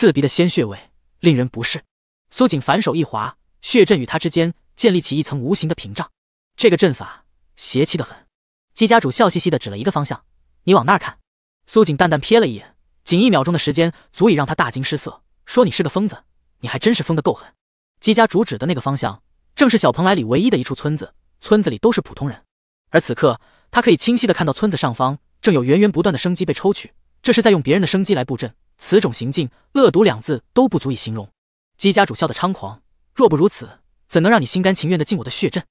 刺鼻的鲜血味令人不适。苏锦反手一划，血阵与他之间建立起一层无形的屏障。这个阵法邪气的很。姬家主笑嘻嘻的指了一个方向：“你往那儿看。”苏锦淡淡瞥了一眼，仅一秒钟的时间，足以让他大惊失色，说：“你是个疯子，你还真是疯的够狠。”姬家主指的那个方向，正是小蓬莱里唯一的一处村子，村子里都是普通人。而此刻，他可以清晰的看到村子上方正有源源不断的生机被抽取，这是在用别人的生机来布阵。此种行径，恶毒两字都不足以形容。姬家主笑得猖狂，若不如此，怎能让你心甘情愿的进我的血阵？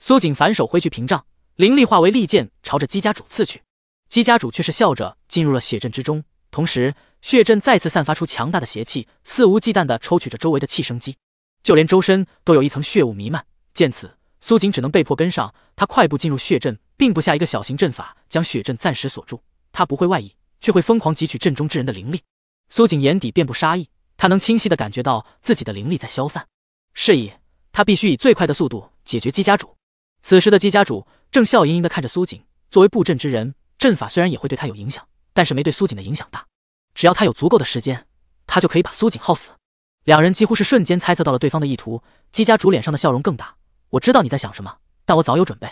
苏锦反手挥去屏障，灵力化为利剑，朝着姬家主刺去。姬家主却是笑着进入了血阵之中，同时血阵再次散发出强大的邪气，肆无忌惮地抽取着周围的气生机，就连周身都有一层血雾弥漫。见此，苏锦只能被迫跟上。他快步进入血阵，并布下一个小型阵法将血阵暂时锁住，他不会外溢，却会疯狂汲取阵中之人的灵力。苏锦眼底遍布杀意，他能清晰的感觉到自己的灵力在消散，是以他必须以最快的速度解决姬家主。此时的姬家主正笑盈盈的看着苏锦。作为布阵之人，阵法虽然也会对他有影响，但是没对苏锦的影响大。只要他有足够的时间，他就可以把苏锦耗死。两人几乎是瞬间猜测到了对方的意图，姬家主脸上的笑容更大。我知道你在想什么，但我早有准备。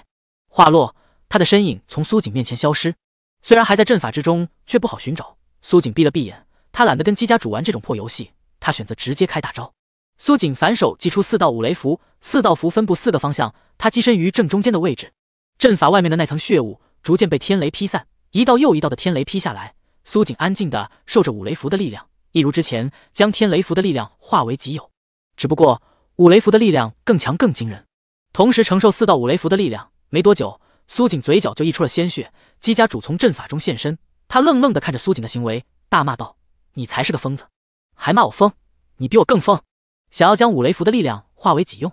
话落，他的身影从苏锦面前消失。虽然还在阵法之中，却不好寻找。苏锦闭了闭眼。他懒得跟姬家主玩这种破游戏，他选择直接开大招。苏锦反手祭出四道五雷符，四道符分布四个方向，他跻身于正中间的位置。阵法外面的那层血雾逐渐被天雷劈散，一道又一道的天雷劈下来，苏锦安静的受着五雷符的力量，一如之前将天雷符的力量化为己有。只不过五雷符的力量更强更惊人，同时承受四道五雷符的力量。没多久，苏锦嘴角就溢出了鲜血。姬家主从阵法中现身，他愣愣的看着苏锦的行为，大骂道。你才是个疯子，还骂我疯？你比我更疯，想要将五雷符的力量化为己用，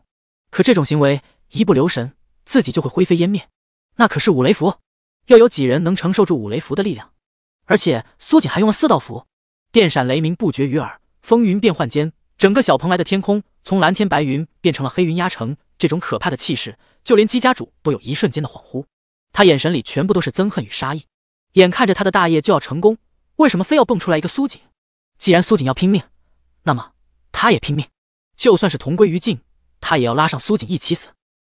可这种行为一不留神，自己就会灰飞烟灭。那可是五雷符，又有几人能承受住五雷符的力量？而且苏锦还用了四道符，电闪雷鸣不绝于耳，风云变幻间，整个小蓬莱的天空从蓝天白云变成了黑云压城。这种可怕的气势，就连姬家主都有一瞬间的恍惚，他眼神里全部都是憎恨与杀意。眼看着他的大业就要成功，为什么非要蹦出来一个苏锦？既然苏锦要拼命，那么他也拼命。就算是同归于尽，他也要拉上苏锦一起死。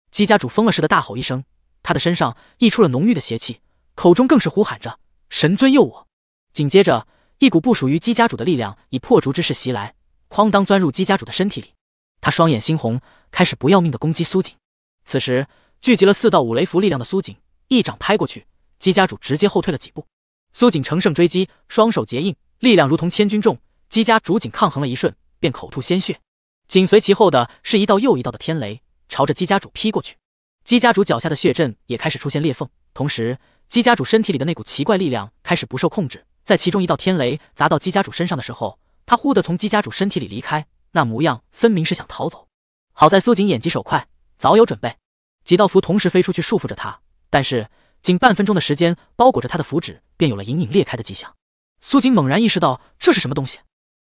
姬家主疯了似的大吼一声，他的身上溢出了浓郁的邪气，口中更是呼喊着“神尊佑我”。紧接着，一股不属于姬家主的力量以破竹之势袭来，哐当，钻入姬家主的身体里。他双眼猩红，开始不要命的攻击苏锦。此时，聚集了四道五雷符力量的苏锦一掌拍过去，姬家主直接后退了几步。苏锦乘胜追击，双手结印。力量如同千钧重，姬家主仅抗衡了一瞬，便口吐鲜血。紧随其后的是一道又一道的天雷，朝着姬家主劈过去。姬家主脚下的血阵也开始出现裂缝，同时，姬家主身体里的那股奇怪力量开始不受控制。在其中一道天雷砸到姬家主身上的时候，他忽地从姬家主身体里离开，那模样分明是想逃走。好在苏锦眼疾手快，早有准备，几道符同时飞出去束缚着他。但是，仅半分钟的时间，包裹着他的符纸便有了隐隐裂开的迹象。苏锦猛然意识到这是什么东西，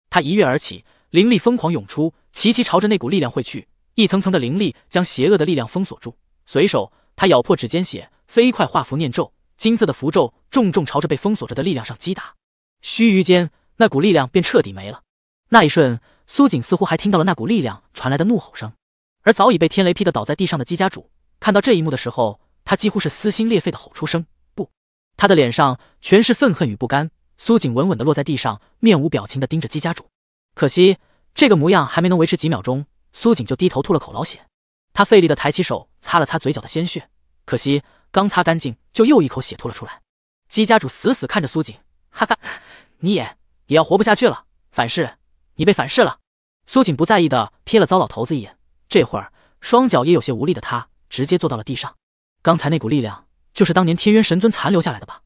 他一跃而起，灵力疯狂涌出，齐齐朝着那股力量汇去，一层层的灵力将邪恶的力量封锁住。随手，他咬破指尖血，飞快画符念咒，金色的符咒重重朝着被封锁着的力量上击打。须臾间，那股力量便彻底没了。那一瞬，苏锦似乎还听到了那股力量传来的怒吼声。而早已被天雷劈的倒在地上的姬家主，看到这一幕的时候，他几乎是撕心裂肺的吼出声：“不！”他的脸上全是愤恨与不甘。苏锦稳稳地落在地上，面无表情地盯着姬家主。可惜这个模样还没能维持几秒钟，苏锦就低头吐了口老血。他费力地抬起手擦了擦嘴角的鲜血，可惜刚擦干净就又一口血吐了出来。姬家主死死看着苏锦，哈哈，你也也要活不下去了，反噬，你被反噬了。苏锦不在意地瞥了糟老头子一眼，这会儿双脚也有些无力的他直接坐到了地上。刚才那股力量就是当年天渊神尊残留下来的吧？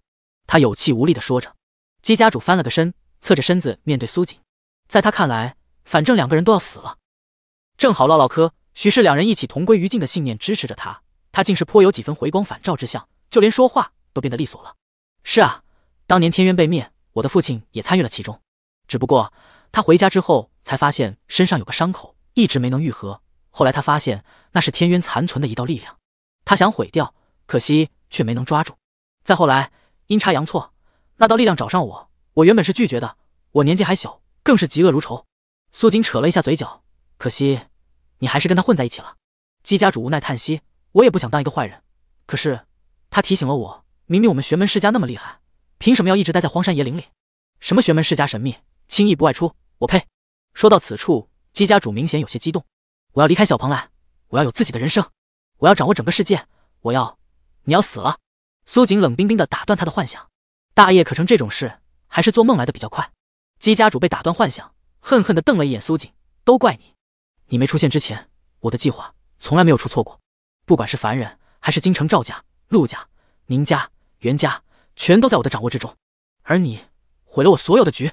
他有气无力地说着。姬家主翻了个身，侧着身子面对苏锦。在他看来，反正两个人都要死了，正好唠唠嗑。许是两人一起同归于尽的信念支持着他，他竟是颇有几分回光返照之象，就连说话都变得利索了。是啊，当年天渊被灭，我的父亲也参与了其中。只不过他回家之后才发现身上有个伤口，一直没能愈合。后来他发现那是天渊残存的一道力量，他想毁掉，可惜却没能抓住。再后来，阴差阳错。那道力量找上我，我原本是拒绝的。我年纪还小，更是嫉恶如仇。苏锦扯了一下嘴角，可惜，你还是跟他混在一起了。姬家主无奈叹息：“我也不想当一个坏人，可是他提醒了我，明明我们玄门世家那么厉害，凭什么要一直待在荒山野岭里？什么玄门世家神秘，轻易不外出？我呸！”说到此处，姬家主明显有些激动：“我要离开小蓬莱，我要有自己的人生，我要掌握整个世界，我要……”你要死了！苏锦冷冰冰地打断他的幻想。大业可成，这种事还是做梦来的比较快。姬家主被打断幻想，恨恨地瞪了一眼苏锦，都怪你！你没出现之前，我的计划从来没有出错过。不管是凡人，还是京城赵家、陆家、宁家、袁家，全都在我的掌握之中。而你毁了我所有的局。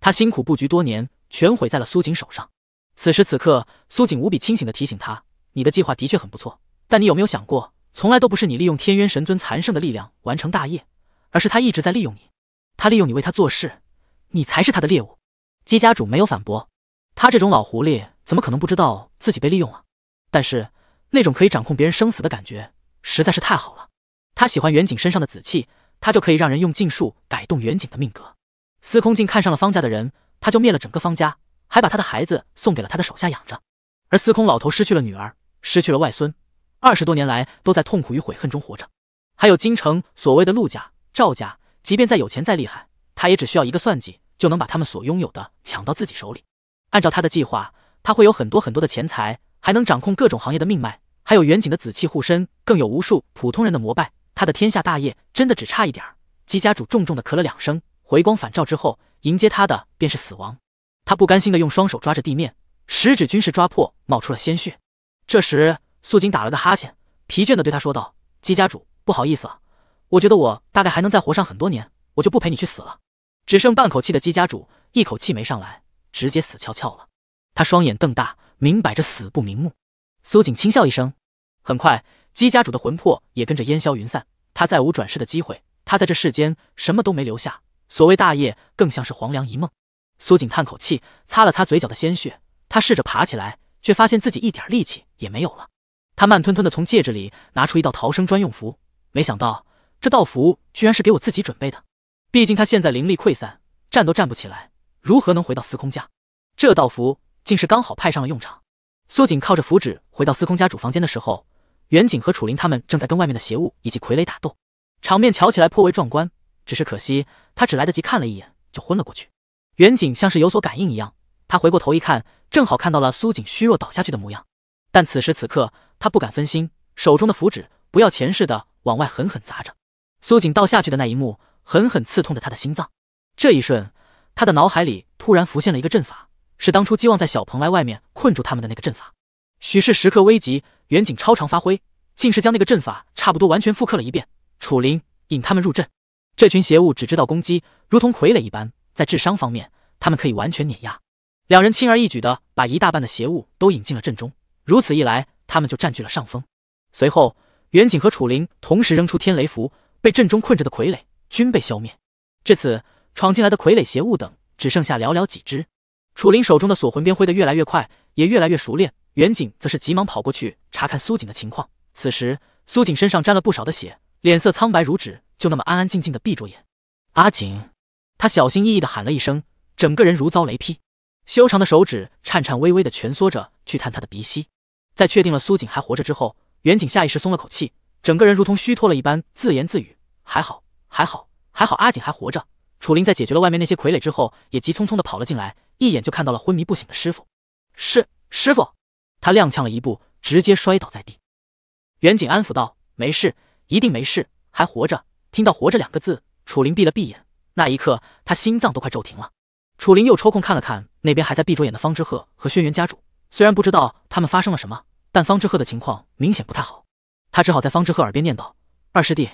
他辛苦布局多年，全毁在了苏锦手上。此时此刻，苏锦无比清醒地提醒他：你的计划的确很不错，但你有没有想过，从来都不是你利用天渊神尊残剩的力量完成大业。而是他一直在利用你，他利用你为他做事，你才是他的猎物。姬家主没有反驳，他这种老狐狸怎么可能不知道自己被利用了？但是那种可以掌控别人生死的感觉实在是太好了。他喜欢远景身上的紫气，他就可以让人用禁术改动远景的命格。司空静看上了方家的人，他就灭了整个方家，还把他的孩子送给了他的手下养着。而司空老头失去了女儿，失去了外孙，二十多年来都在痛苦与悔恨中活着。还有京城所谓的陆家。赵家，即便再有钱再厉害，他也只需要一个算计，就能把他们所拥有的抢到自己手里。按照他的计划，他会有很多很多的钱财，还能掌控各种行业的命脉，还有远景的紫气护身，更有无数普通人的膜拜。他的天下大业，真的只差一点儿。姬家主重重的咳了两声，回光返照之后，迎接他的便是死亡。他不甘心的用双手抓着地面，十指均是抓破，冒出了鲜血。这时，素锦打了个哈欠，疲倦的对他说道：“姬家主，不好意思了。”我觉得我大概还能再活上很多年，我就不陪你去死了。只剩半口气的姬家主，一口气没上来，直接死翘翘了。他双眼瞪大，明摆着死不瞑目。苏锦轻笑一声，很快，姬家主的魂魄也跟着烟消云散。他再无转世的机会，他在这世间什么都没留下。所谓大业，更像是黄粱一梦。苏锦叹口气，擦了擦嘴角的鲜血，他试着爬起来，却发现自己一点力气也没有了。他慢吞吞的从戒指里拿出一道逃生专用符，没想到。这道符居然是给我自己准备的，毕竟他现在灵力溃散，站都站不起来，如何能回到司空家？这道符竟是刚好派上了用场。苏锦靠着符纸回到司空家主房间的时候，远景和楚林他们正在跟外面的邪物以及傀儡打斗，场面瞧起来颇为壮观。只是可惜，他只来得及看了一眼，就昏了过去。远景像是有所感应一样，他回过头一看，正好看到了苏锦虚弱倒下去的模样。但此时此刻，他不敢分心，手中的符纸不要钱似的往外狠狠砸着。苏锦倒下去的那一幕，狠狠刺痛着他的心脏。这一瞬，他的脑海里突然浮现了一个阵法，是当初姬望在小蓬莱外面困住他们的那个阵法。许是时刻危急，远景超常发挥，竟是将那个阵法差不多完全复刻了一遍。楚林引他们入阵，这群邪物只知道攻击，如同傀儡一般。在智商方面，他们可以完全碾压。两人轻而易举的把一大半的邪物都引进了阵中，如此一来，他们就占据了上风。随后，远景和楚林同时扔出天雷符。被阵中困着的傀儡均被消灭，至此，闯进来的傀儡邪物等只剩下寥寥几只。楚林手中的锁魂鞭挥得越来越快，也越来越熟练。远景则是急忙跑过去查看苏锦的情况。此时，苏锦身上沾了不少的血，脸色苍白如纸，就那么安安静静的闭着眼。阿锦，他小心翼翼的喊了一声，整个人如遭雷劈，修长的手指颤颤巍巍的蜷缩着去探他的鼻息。在确定了苏锦还活着之后，远景下意识松了口气。整个人如同虚脱了一般，自言自语：“还好，还好，还好，阿锦还活着。”楚林在解决了外面那些傀儡之后，也急匆匆地跑了进来，一眼就看到了昏迷不醒的师傅。是师傅！他踉跄了一步，直接摔倒在地。袁景安抚道：“没事，一定没事，还活着。”听到“活着”两个字，楚林闭了闭眼，那一刻他心脏都快骤停了。楚林又抽空看了看那边还在闭着眼的方之鹤和轩辕家主，虽然不知道他们发生了什么，但方之鹤的情况明显不太好。他只好在方志鹤耳边念叨：“二师弟，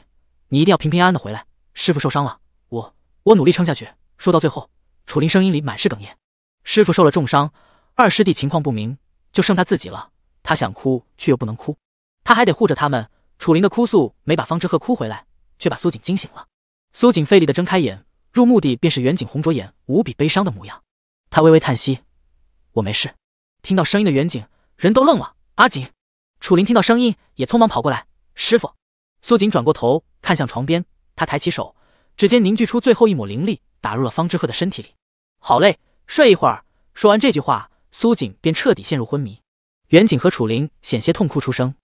你一定要平平安安的回来。师傅受伤了，我我努力撑下去。”说到最后，楚林声音里满是哽咽。师傅受了重伤，二师弟情况不明，就剩他自己了。他想哭却又不能哭，他还得护着他们。楚林的哭诉没把方志鹤哭回来，却把苏锦惊醒了。苏锦费力的睁开眼，入目的便是远景红着眼，无比悲伤的模样。他微微叹息：“我没事。”听到声音的远景人都愣了：“阿锦。”楚林听到声音，也匆忙跑过来。师傅，苏锦转过头看向床边，他抬起手，指尖凝聚出最后一抹灵力，打入了方之鹤的身体里。好嘞，睡一会儿。说完这句话，苏锦便彻底陷入昏迷。袁锦和楚林险些痛哭出声。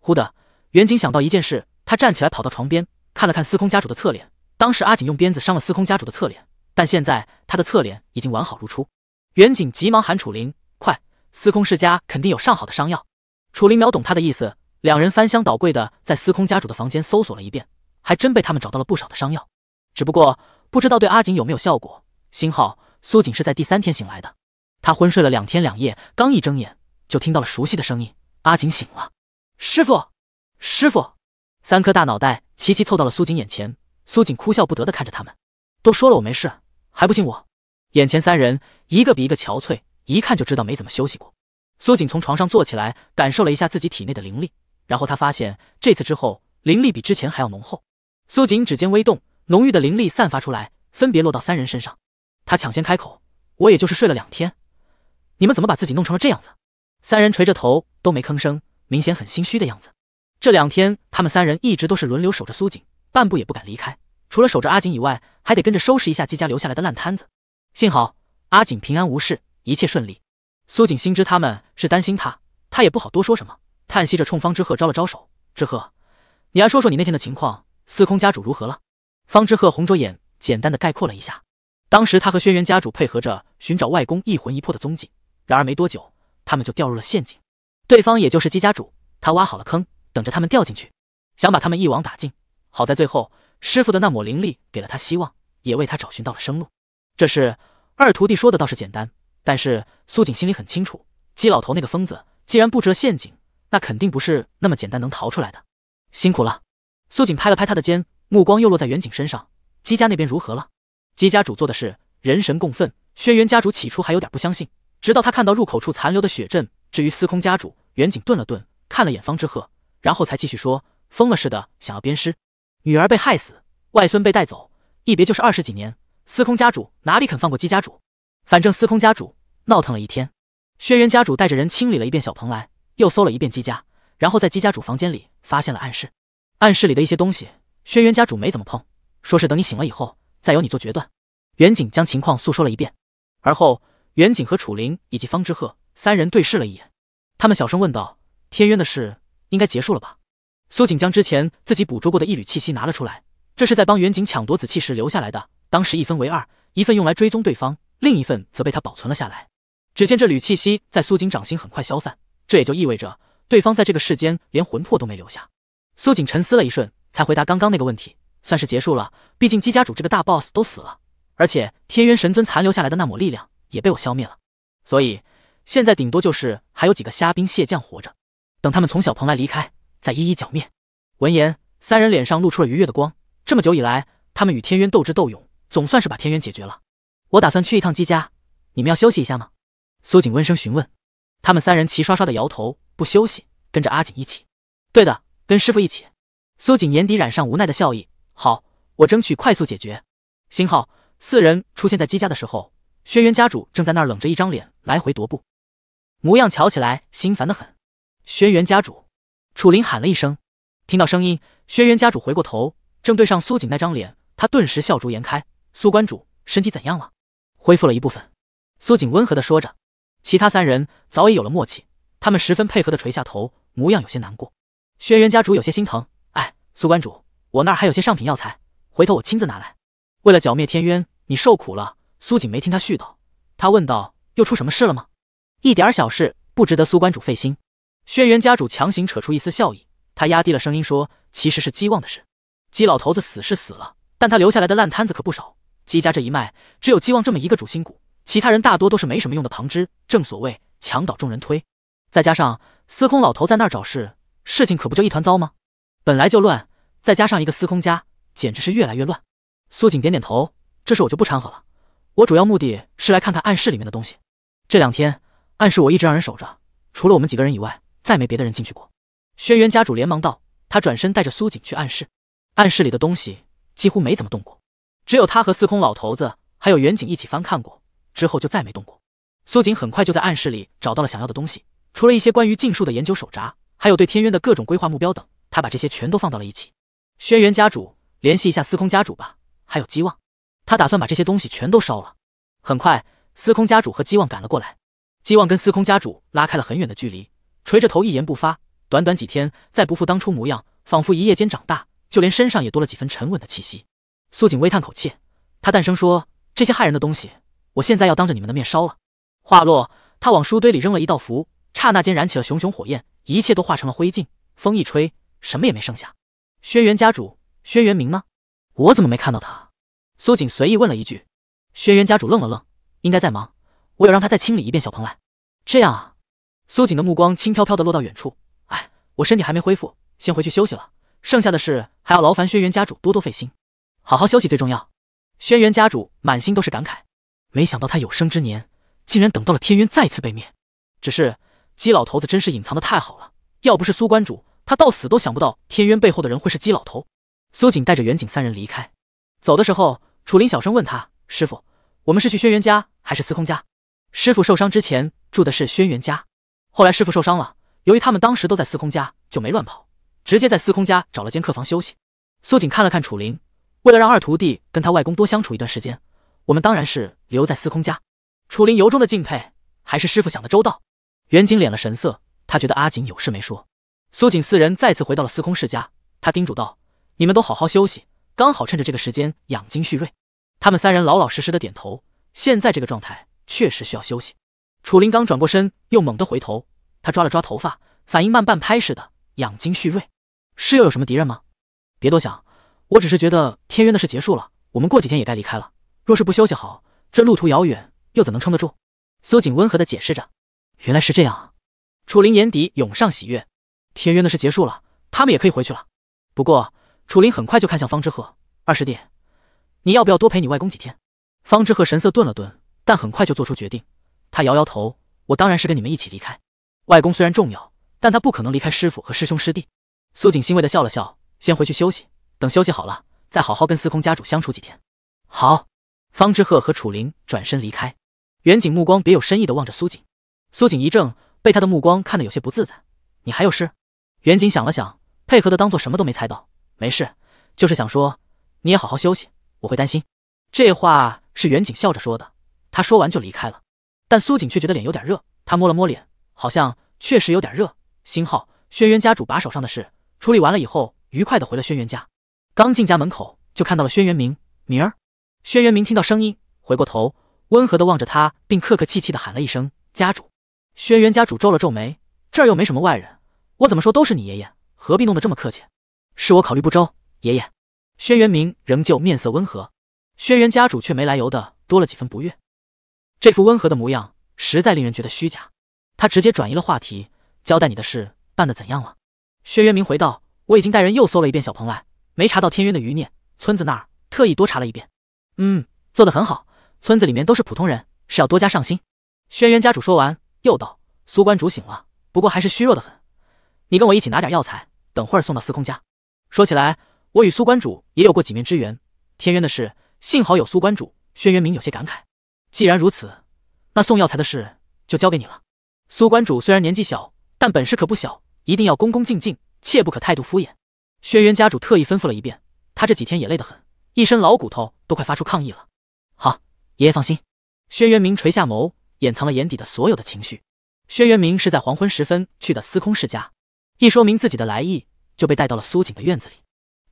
忽的，袁锦想到一件事，他站起来跑到床边，看了看司空家主的侧脸。当时阿锦用鞭子伤了司空家主的侧脸，但现在他的侧脸已经完好如初。袁锦急忙喊楚林：“快，司空世家肯定有上好的伤药。”楚林秒懂他的意思，两人翻箱倒柜的在司空家主的房间搜索了一遍，还真被他们找到了不少的伤药，只不过不知道对阿锦有没有效果。新号苏锦是在第三天醒来的，他昏睡了两天两夜，刚一睁眼就听到了熟悉的声音：“阿锦醒了，师傅，师傅！”三颗大脑袋齐齐凑到了苏锦眼前，苏锦哭笑不得的看着他们，都说了我没事，还不信我？眼前三人一个比一个憔悴，一看就知道没怎么休息过。苏锦从床上坐起来，感受了一下自己体内的灵力，然后他发现这次之后灵力比之前还要浓厚。苏锦指尖微动，浓郁的灵力散发出来，分别落到三人身上。他抢先开口：“我也就是睡了两天，你们怎么把自己弄成了这样子？”三人垂着头都没吭声，明显很心虚的样子。这两天他们三人一直都是轮流守着苏锦，半步也不敢离开，除了守着阿锦以外，还得跟着收拾一下季家留下来的烂摊子。幸好阿锦平安无事，一切顺利。苏锦心知他们是担心他，他也不好多说什么，叹息着冲方之鹤招了招手：“之鹤，你来说说你那天的情况，司空家主如何了？”方之鹤红着眼，简单的概括了一下：当时他和轩辕家主配合着寻找外公一魂一魄的踪迹，然而没多久，他们就掉入了陷阱。对方也就是姬家主，他挖好了坑，等着他们掉进去，想把他们一网打尽。好在最后，师傅的那抹灵力给了他希望，也为他找寻到了生路。这事二徒弟说的倒是简单。但是苏锦心里很清楚，姬老头那个疯子，既然布置了陷阱，那肯定不是那么简单能逃出来的。辛苦了，苏锦拍了拍他的肩，目光又落在远景身上。姬家那边如何了？姬家主做的事，人神共愤。轩辕家主起初还有点不相信，直到他看到入口处残留的血阵。至于司空家主，远景顿了顿，看了眼方之鹤，然后才继续说：疯了似的，想要鞭尸，女儿被害死，外孙被带走，一别就是二十几年，司空家主哪里肯放过姬家主？反正司空家主闹腾了一天，轩辕家主带着人清理了一遍小蓬莱，又搜了一遍姬家，然后在姬家主房间里发现了暗室。暗室里的一些东西，轩辕家主没怎么碰，说是等你醒了以后再由你做决断。远景将情况诉说了一遍，而后远景和楚灵以及方之鹤三人对视了一眼，他们小声问道：“天渊的事应该结束了吧？”苏锦将之前自己捕捉过的一缕气息拿了出来，这是在帮远景抢夺紫气时留下来的，当时一分为二，一份用来追踪对方。另一份则被他保存了下来。只见这缕气息在苏锦掌心很快消散，这也就意味着对方在这个世间连魂魄都没留下。苏锦沉思了一瞬，才回答刚刚那个问题，算是结束了。毕竟姬家主这个大 boss 都死了，而且天渊神尊残留下来的那抹力量也被我消灭了，所以现在顶多就是还有几个虾兵蟹将活着，等他们从小蓬莱离开，再一一剿灭。闻言，三人脸上露出了愉悦的光。这么久以来，他们与天渊斗智斗勇，总算是把天渊解决了。我打算去一趟姬家，你们要休息一下吗？苏锦温声询问。他们三人齐刷刷的摇头，不休息，跟着阿锦一起。对的，跟师傅一起。苏锦眼底染上无奈的笑意。好，我争取快速解决。星号四人出现在姬家的时候，轩辕家主正在那儿冷着一张脸来回踱步，模样瞧起来心烦的很。轩辕家主，楚林喊了一声。听到声音，轩辕家主回过头，正对上苏锦那张脸，他顿时笑逐颜开。苏观主，身体怎样了？恢复了一部分，苏锦温和的说着，其他三人早已有了默契，他们十分配合的垂下头，模样有些难过。轩辕家主有些心疼，哎，苏观主，我那儿还有些上品药材，回头我亲自拿来。为了剿灭天渊，你受苦了。苏锦没听他絮叨，他问道：“又出什么事了吗？”一点小事不值得苏观主费心。轩辕家主强行扯出一丝笑意，他压低了声音说：“其实是姬望的事，姬老头子死是死了，但他留下来的烂摊子可不少。”姬家这一脉，只有姬望这么一个主心骨，其他人大多都是没什么用的旁支。正所谓墙倒众人推，再加上司空老头在那儿找事，事情可不就一团糟吗？本来就乱，再加上一个司空家，简直是越来越乱。苏锦点点头，这事我就不掺和了。我主要目的是来看看暗室里面的东西。这两天，暗室我一直让人守着，除了我们几个人以外，再没别的人进去过。轩辕家主连忙道，他转身带着苏锦去暗室。暗室里的东西几乎没怎么动过。只有他和司空老头子还有远景一起翻看过，之后就再没动过。苏锦很快就在暗室里找到了想要的东西，除了一些关于禁术的研究手札，还有对天渊的各种规划目标等，他把这些全都放到了一起。轩辕家主，联系一下司空家主吧，还有姬望。他打算把这些东西全都烧了。很快，司空家主和姬望赶了过来。姬望跟司空家主拉开了很远的距离，垂着头一言不发。短短几天，再不复当初模样，仿佛一夜间长大，就连身上也多了几分沉稳的气息。苏锦微叹口气，他淡声说：“这些害人的东西，我现在要当着你们的面烧了。”话落，他往书堆里扔了一道符，刹那间燃起了熊熊火焰，一切都化成了灰烬。风一吹，什么也没剩下。轩辕家主，轩辕明呢？我怎么没看到他？苏锦随意问了一句。轩辕家主愣了愣，应该在忙，我有让他再清理一遍小蓬莱。这样啊。苏锦的目光轻飘飘的落到远处，哎，我身体还没恢复，先回去休息了。剩下的事还要劳烦轩辕家主多多费心。好好休息最重要。轩辕家主满心都是感慨，没想到他有生之年竟然等到了天渊再次被灭。只是姬老头子真是隐藏的太好了，要不是苏观主，他到死都想不到天渊背后的人会是姬老头。苏锦带着远景三人离开，走的时候，楚林小声问他：“师傅，我们是去轩辕家还是司空家？”师傅受伤之前住的是轩辕家，后来师傅受伤了，由于他们当时都在司空家，就没乱跑，直接在司空家找了间客房休息。苏锦看了看楚林。为了让二徒弟跟他外公多相处一段时间，我们当然是留在司空家。楚林由衷的敬佩，还是师傅想的周到。袁景敛了神色，他觉得阿锦有事没说。苏锦四人再次回到了司空世家，他叮嘱道：“你们都好好休息，刚好趁着这个时间养精蓄锐。”他们三人老老实实的点头。现在这个状态确实需要休息。楚林刚转过身，又猛地回头，他抓了抓头发，反应慢半拍似的。养精蓄锐，是又有什么敌人吗？别多想。我只是觉得天渊的事结束了，我们过几天也该离开了。若是不休息好，这路途遥远，又怎能撑得住？苏锦温和地解释着。原来是这样啊！楚林眼底涌上喜悦。天渊的事结束了，他们也可以回去了。不过，楚林很快就看向方之鹤，二师弟，你要不要多陪你外公几天？方之鹤神色顿了顿，但很快就做出决定。他摇摇头，我当然是跟你们一起离开。外公虽然重要，但他不可能离开师傅和师兄师弟。苏锦欣慰地笑了笑，先回去休息。等休息好了，再好好跟司空家主相处几天。好，方之鹤和楚林转身离开。远景目光别有深意的望着苏锦，苏锦一怔，被他的目光看得有些不自在。你还有事？远景想了想，配合的当做什么都没猜到。没事，就是想说你也好好休息，我会担心。这话是远景笑着说的。他说完就离开了，但苏锦却觉得脸有点热，他摸了摸脸，好像确实有点热。星号轩辕家主把手上的事处理完了以后，愉快的回了轩辕家。刚进家门口，就看到了轩辕明明儿。轩辕明听到声音，回过头，温和的望着他，并客客气气的喊了一声：“家主。”轩辕家主皱了皱眉：“这儿又没什么外人，我怎么说都是你爷爷，何必弄得这么客气？”“是我考虑不周，爷爷。”轩辕明仍旧面色温和，轩辕家主却没来由的多了几分不悦。这副温和的模样，实在令人觉得虚假。他直接转移了话题：“交代你的事办得怎样了？”轩辕明回道：“我已经带人又搜了一遍小蓬莱。”没查到天渊的余孽，村子那儿特意多查了一遍，嗯，做的很好。村子里面都是普通人，是要多加上心。轩辕家主说完又道：“苏观主醒了，不过还是虚弱的很。你跟我一起拿点药材，等会儿送到司空家。说起来，我与苏观主也有过几面之缘。天渊的事，幸好有苏观主。”轩辕明有些感慨：“既然如此，那送药材的事就交给你了。苏观主虽然年纪小，但本事可不小，一定要恭恭敬敬，切不可态度敷衍。”轩辕家主特意吩咐了一遍，他这几天也累得很，一身老骨头都快发出抗议了。好，爷爷放心。轩辕明垂下眸，掩藏了眼底的所有的情绪。轩辕明是在黄昏时分去的司空世家，一说明自己的来意，就被带到了苏锦的院子里。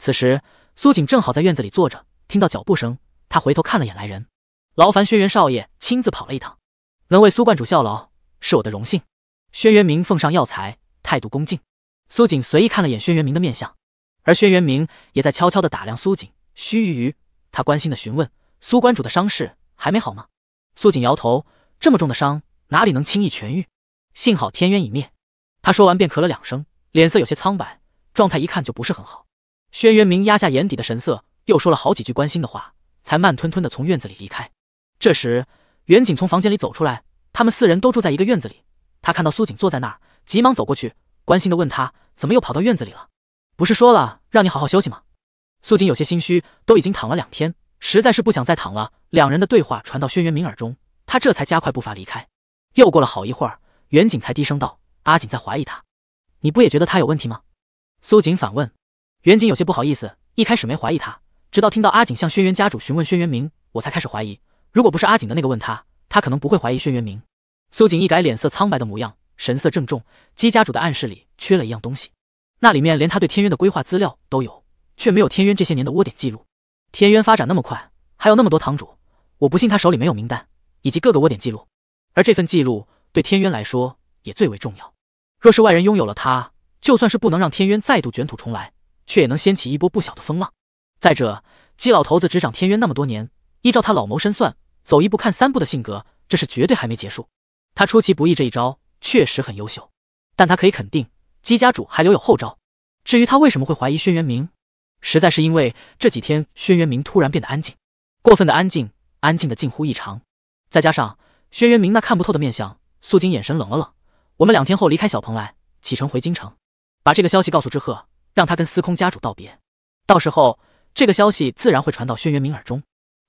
此时，苏锦正好在院子里坐着，听到脚步声，他回头看了眼来人。劳烦轩辕少爷亲自跑了一趟，能为苏观主效劳，是我的荣幸。轩辕明奉上药材，态度恭敬。苏锦随意看了眼轩辕明的面相。而轩辕明也在悄悄地打量苏锦，须臾，他关心地询问：“苏关主的伤势还没好吗？”苏锦摇头：“这么重的伤，哪里能轻易痊愈？幸好天渊已灭。”他说完便咳了两声，脸色有些苍白，状态一看就不是很好。轩辕明压下眼底的神色，又说了好几句关心的话，才慢吞吞地从院子里离开。这时，袁景从房间里走出来，他们四人都住在一个院子里。他看到苏锦坐在那儿，急忙走过去，关心地问他：“怎么又跑到院子里了？”不是说了让你好好休息吗？苏锦有些心虚，都已经躺了两天，实在是不想再躺了。两人的对话传到轩辕明耳中，他这才加快步伐离开。又过了好一会儿，远景才低声道：“阿锦在怀疑他，你不也觉得他有问题吗？”苏锦反问。远景有些不好意思，一开始没怀疑他，直到听到阿锦向轩辕家主询问轩辕明，我才开始怀疑。如果不是阿锦的那个问他，他可能不会怀疑轩辕明。苏锦一改脸色苍白的模样，神色郑重：“姬家主的暗示里缺了一样东西。”那里面连他对天渊的规划资料都有，却没有天渊这些年的窝点记录。天渊发展那么快，还有那么多堂主，我不信他手里没有名单以及各个窝点记录。而这份记录对天渊来说也最为重要。若是外人拥有了他，就算是不能让天渊再度卷土重来，却也能掀起一波不小的风浪。再者，姬老头子执掌天渊那么多年，依照他老谋深算、走一步看三步的性格，这是绝对还没结束。他出其不意这一招确实很优秀，但他可以肯定。姬家主还留有后招。至于他为什么会怀疑轩辕明，实在是因为这几天轩辕明突然变得安静，过分的安静，安静的近乎异常。再加上轩辕明那看不透的面相，苏锦眼神冷了冷。我们两天后离开小蓬莱，启程回京城，把这个消息告诉之鹤，让他跟司空家主道别。到时候，这个消息自然会传到轩辕明耳中。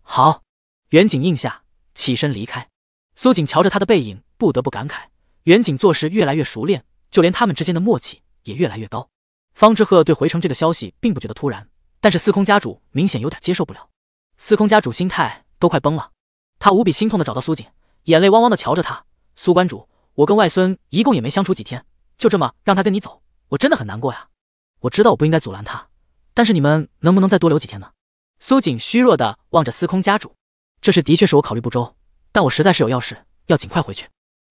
好。远景应下，起身离开。苏锦瞧着他的背影，不得不感慨：远景做事越来越熟练。就连他们之间的默契也越来越高。方志鹤对回城这个消息并不觉得突然，但是司空家主明显有点接受不了。司空家主心态都快崩了，他无比心痛的找到苏锦，眼泪汪汪的瞧着他：“苏关主，我跟外孙一共也没相处几天，就这么让他跟你走，我真的很难过呀。我知道我不应该阻拦他，但是你们能不能再多留几天呢？”苏锦虚弱的望着司空家主：“这事的确是我考虑不周，但我实在是有要事要尽快回去。”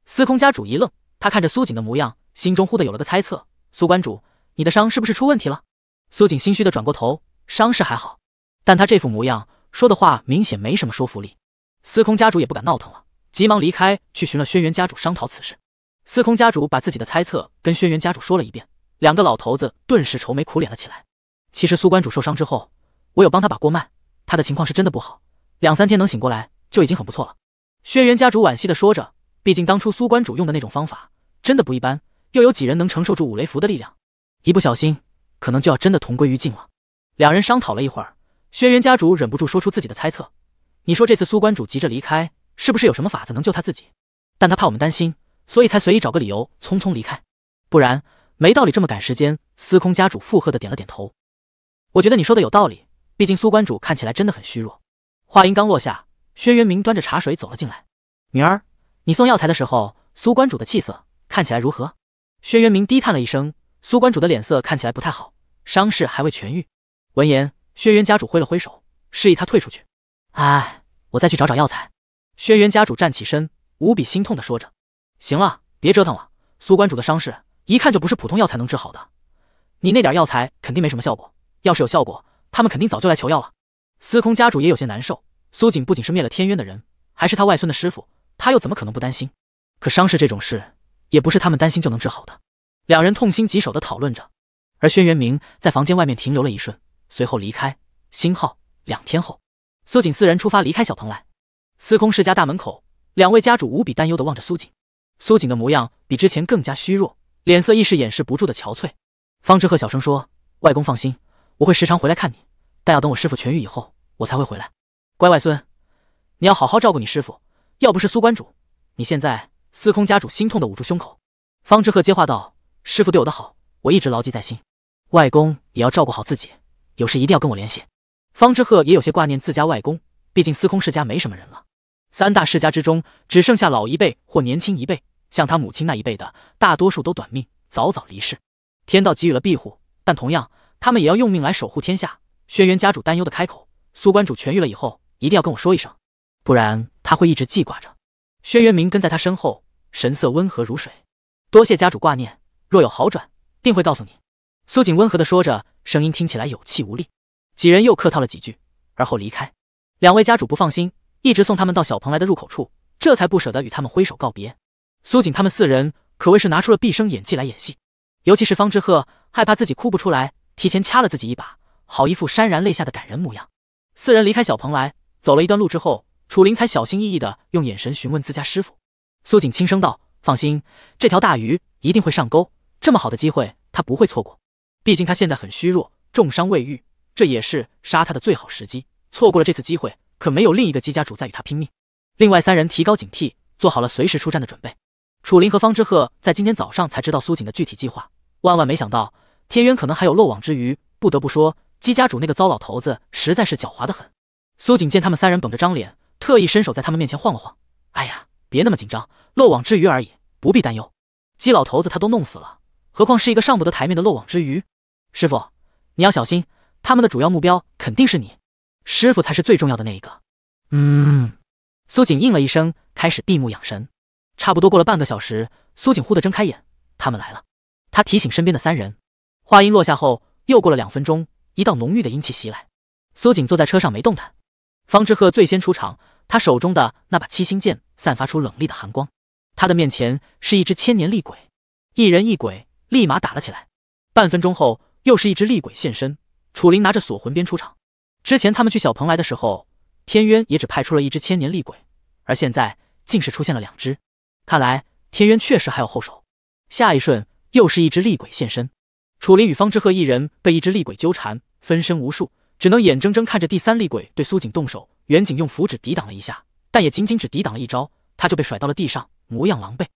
司空家主一愣，他看着苏锦的模样。心中忽的有了个猜测，苏观主，你的伤是不是出问题了？苏锦心虚的转过头，伤势还好，但他这副模样说的话明显没什么说服力。司空家主也不敢闹腾了，急忙离开去寻了轩辕家主商讨此事。司空家主把自己的猜测跟轩辕家主说了一遍，两个老头子顿时愁眉苦脸了起来。其实苏观主受伤之后，我有帮他把过脉，他的情况是真的不好，两三天能醒过来就已经很不错了。轩辕家主惋惜的说着，毕竟当初苏观主用的那种方法真的不一般。又有几人能承受住五雷符的力量？一不小心，可能就要真的同归于尽了。两人商讨了一会儿，轩辕家主忍不住说出自己的猜测：“你说这次苏关主急着离开，是不是有什么法子能救他自己？但他怕我们担心，所以才随意找个理由匆匆离开。不然没道理这么赶时间。”司空家主附和的点了点头：“我觉得你说的有道理。毕竟苏关主看起来真的很虚弱。”话音刚落下，轩辕明端着茶水走了进来：“明儿，你送药材的时候，苏关主的气色看起来如何？”轩辕明低叹了一声，苏观主的脸色看起来不太好，伤势还未痊愈。闻言，轩辕家主挥了挥手，示意他退出去。哎，我再去找找药材。轩辕家主站起身，无比心痛的说着：“行了，别折腾了。苏观主的伤势一看就不是普通药材能治好的，你那点药材肯定没什么效果。要是有效果，他们肯定早就来求药了。”司空家主也有些难受。苏锦不仅是灭了天渊的人，还是他外孙的师傅，他又怎么可能不担心？可伤势这种事……也不是他们担心就能治好的，两人痛心疾首的讨论着。而轩辕明在房间外面停留了一瞬，随后离开。星号两天后，苏锦四人出发离开小蓬莱。司空世家大门口，两位家主无比担忧的望着苏锦。苏锦的模样比之前更加虚弱，脸色亦是掩饰不住的憔悴。方志鹤小声说：“外公放心，我会时常回来看你，但要等我师傅痊愈以后，我才会回来。乖外孙，你要好好照顾你师傅。要不是苏观主，你现在……”司空家主心痛的捂住胸口，方志鹤接话道：“师傅对我的好，我一直牢记在心。外公也要照顾好自己，有事一定要跟我联系。”方志鹤也有些挂念自家外公，毕竟司空世家没什么人了。三大世家之中，只剩下老一辈或年轻一辈，像他母亲那一辈的，大多数都短命，早早离世。天道给予了庇护，但同样，他们也要用命来守护天下。轩辕家主担忧的开口：“苏关主痊愈了以后，一定要跟我说一声，不然他会一直记挂着。”轩辕明跟在他身后，神色温和如水。多谢家主挂念，若有好转，定会告诉你。苏锦温和的说着，声音听起来有气无力。几人又客套了几句，而后离开。两位家主不放心，一直送他们到小蓬莱的入口处，这才不舍得与他们挥手告别。苏锦他们四人可谓是拿出了毕生演技来演戏，尤其是方之鹤，害怕自己哭不出来，提前掐了自己一把，好一副潸然泪下的感人模样。四人离开小蓬莱，走了一段路之后。楚林才小心翼翼地用眼神询问自家师傅，苏锦轻声道：“放心，这条大鱼一定会上钩。这么好的机会，他不会错过。毕竟他现在很虚弱，重伤未愈，这也是杀他的最好时机。错过了这次机会，可没有另一个姬家主在与他拼命。另外三人提高警惕，做好了随时出战的准备。楚林和方之鹤在今天早上才知道苏锦的具体计划，万万没想到天渊可能还有漏网之鱼。不得不说，姬家主那个糟老头子实在是狡猾的很。”苏锦见他们三人绷着张脸。特意伸手在他们面前晃了晃，哎呀，别那么紧张，漏网之鱼而已，不必担忧。鸡老头子他都弄死了，何况是一个上不得台面的漏网之鱼？师傅，你要小心，他们的主要目标肯定是你，师傅才是最重要的那一个。嗯。苏锦应了一声，开始闭目养神。差不多过了半个小时，苏锦忽地睁开眼，他们来了。他提醒身边的三人，话音落下后，又过了两分钟，一道浓郁的阴气袭来。苏锦坐在车上没动弹。方之鹤最先出场，他手中的那把七星剑散发出冷厉的寒光。他的面前是一只千年厉鬼，一人一鬼立马打了起来。半分钟后，又是一只厉鬼现身。楚林拿着锁魂鞭出场。之前他们去小蓬莱的时候，天渊也只派出了一只千年厉鬼，而现在竟是出现了两只。看来天渊确实还有后手。下一瞬，又是一只厉鬼现身。楚林与方之鹤一人被一只厉鬼纠缠，分身无数。只能眼睁睁看着第三厉鬼对苏锦动手，远景用符纸抵挡了一下，但也仅仅只抵挡了一招，他就被甩到了地上，模样狼狈。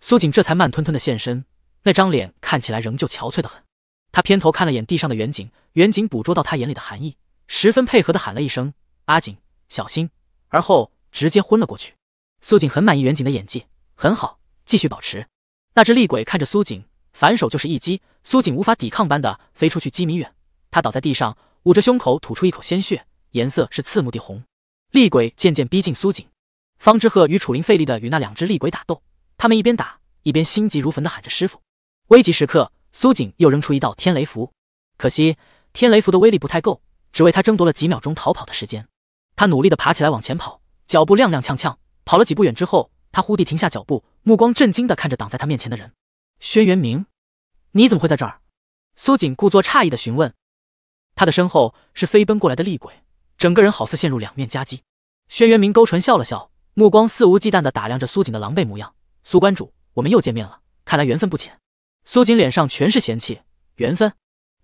苏锦这才慢吞吞的现身，那张脸看起来仍旧憔悴的很。他偏头看了眼地上的远景，远景捕捉到他眼里的含义，十分配合的喊了一声：“阿锦，小心！”而后直接昏了过去。苏锦很满意远景的演技，很好，继续保持。那只厉鬼看着苏锦，反手就是一击，苏锦无法抵抗般的飞出去几米远，他倒在地上。捂着胸口吐出一口鲜血，颜色是刺目的红。厉鬼渐渐逼近苏锦、方之鹤与楚林，费力的与那两只厉鬼打斗。他们一边打，一边心急如焚的喊着“师傅”。危急时刻，苏锦又扔出一道天雷符，可惜天雷符的威力不太够，只为他争夺了几秒钟逃跑的时间。他努力的爬起来往前跑，脚步踉踉跄跄。跑了几步远之后，他忽地停下脚步，目光震惊的看着挡在他面前的人。轩辕明，你怎么会在这儿？苏锦故作诧异的询问。他的身后是飞奔过来的厉鬼，整个人好似陷入两面夹击。轩辕明勾唇笑了笑，目光肆无忌惮的打量着苏锦的狼狈模样。苏观主，我们又见面了，看来缘分不浅。苏锦脸上全是嫌弃，缘分？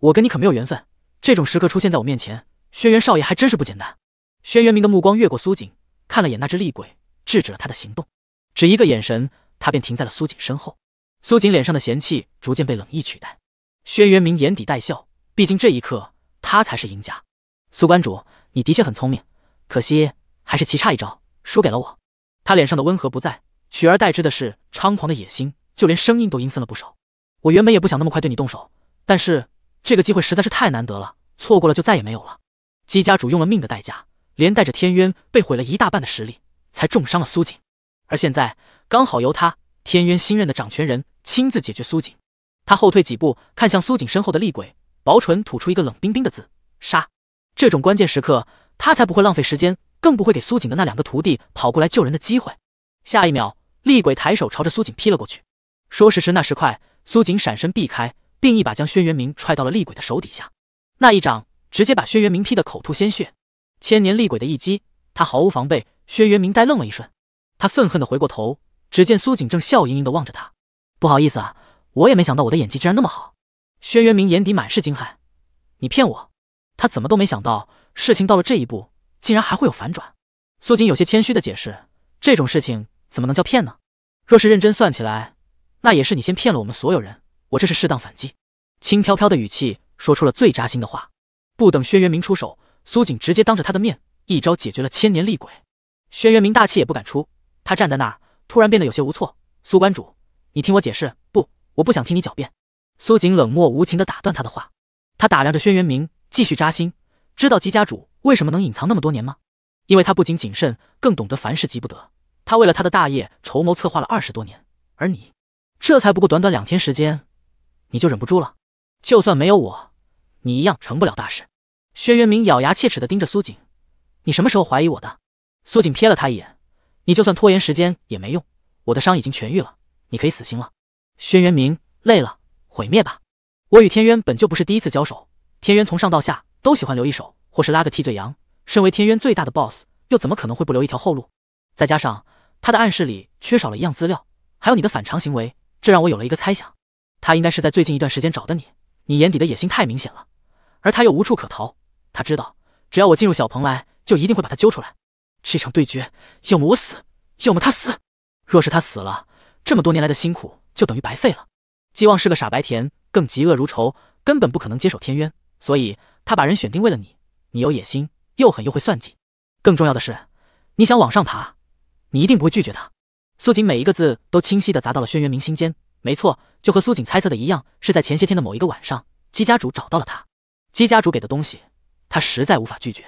我跟你可没有缘分。这种时刻出现在我面前，轩辕少爷还真是不简单。轩辕明的目光越过苏锦，看了眼那只厉鬼，制止了他的行动。只一个眼神，他便停在了苏锦身后。苏锦脸上的嫌弃逐渐被冷意取代。轩辕明眼底带笑，毕竟这一刻。他才是赢家，苏观主，你的确很聪明，可惜还是棋差一招，输给了我。他脸上的温和不在，取而代之的是猖狂的野心，就连声音都阴森了不少。我原本也不想那么快对你动手，但是这个机会实在是太难得了，错过了就再也没有了。姬家主用了命的代价，连带着天渊被毁了一大半的实力，才重伤了苏锦。而现在，刚好由他天渊新任的掌权人亲自解决苏锦。他后退几步，看向苏锦身后的厉鬼。薄唇吐出一个冷冰冰的字：“杀！”这种关键时刻，他才不会浪费时间，更不会给苏锦的那两个徒弟跑过来救人的机会。下一秒，厉鬼抬手朝着苏锦劈了过去。说时迟，那时快，苏锦闪身避开，并一把将轩辕明踹到了厉鬼的手底下。那一掌直接把轩辕明劈得口吐鲜血。千年厉鬼的一击，他毫无防备。轩辕明呆愣了一瞬，他愤恨的回过头，只见苏锦正笑盈盈的望着他。“不好意思啊，我也没想到我的演技居然那么好。”轩辕明眼底满是惊骇，你骗我？他怎么都没想到事情到了这一步，竟然还会有反转。苏锦有些谦虚的解释，这种事情怎么能叫骗呢？若是认真算起来，那也是你先骗了我们所有人，我这是适当反击。轻飘飘的语气说出了最扎心的话。不等轩辕明出手，苏锦直接当着他的面一招解决了千年厉鬼。轩辕明大气也不敢出，他站在那儿，突然变得有些无措。苏观主，你听我解释，不，我不想听你狡辩。苏锦冷漠无情地打断他的话，他打量着轩辕明，继续扎心。知道姬家主为什么能隐藏那么多年吗？因为他不仅谨慎，更懂得凡事急不得。他为了他的大业筹谋策划了二十多年，而你，这才不过短短两天时间，你就忍不住了。就算没有我，你一样成不了大事。轩辕明咬牙切齿地盯着苏锦：“你什么时候怀疑我的？”苏锦瞥了他一眼：“你就算拖延时间也没用，我的伤已经痊愈了，你可以死心了。”轩辕明累了。毁灭吧！我与天渊本就不是第一次交手，天渊从上到下都喜欢留一手，或是拉个替罪羊。身为天渊最大的 boss，又怎么可能会不留一条后路？再加上他的暗示里缺少了一样资料，还有你的反常行为，这让我有了一个猜想：他应该是在最近一段时间找的你。你眼底的野心太明显了，而他又无处可逃。他知道，只要我进入小蓬莱，就一定会把他揪出来。这场对决，要么我死，要么他死。若是他死了，这么多年来的辛苦就等于白费了。希望是个傻白甜，更嫉恶如仇，根本不可能接手天渊，所以他把人选定为了你。你有野心，又狠又会算计，更重要的是，你想往上爬，你一定不会拒绝他。苏锦每一个字都清晰的砸到了轩辕明心间。没错，就和苏锦猜测的一样，是在前些天的某一个晚上，姬家主找到了他。姬家主给的东西，他实在无法拒绝。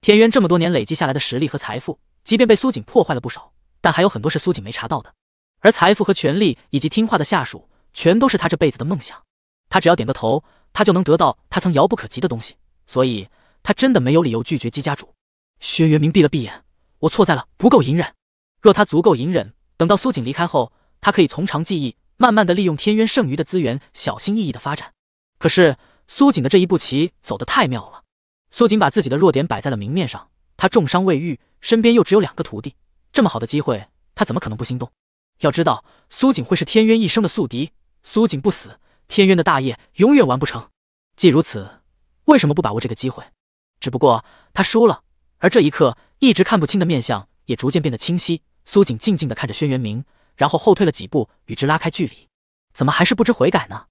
天渊这么多年累积下来的实力和财富，即便被苏锦破坏了不少，但还有很多是苏锦没查到的。而财富和权力，以及听话的下属。全都是他这辈子的梦想，他只要点个头，他就能得到他曾遥不可及的东西，所以他真的没有理由拒绝姬家主。薛元明闭了闭眼，我错在了不够隐忍。若他足够隐忍，等到苏锦离开后，他可以从长计议，慢慢的利用天渊剩余的资源，小心翼翼的发展。可是苏锦的这一步棋走得太妙了，苏锦把自己的弱点摆在了明面上，他重伤未愈，身边又只有两个徒弟，这么好的机会，他怎么可能不心动？要知道，苏锦会是天渊一生的宿敌。苏锦不死，天渊的大业永远完不成。既如此，为什么不把握这个机会？只不过他输了，而这一刻，一直看不清的面相也逐渐变得清晰。苏锦静静地看着轩辕明，然后后退了几步，与之拉开距离。怎么还是不知悔改呢？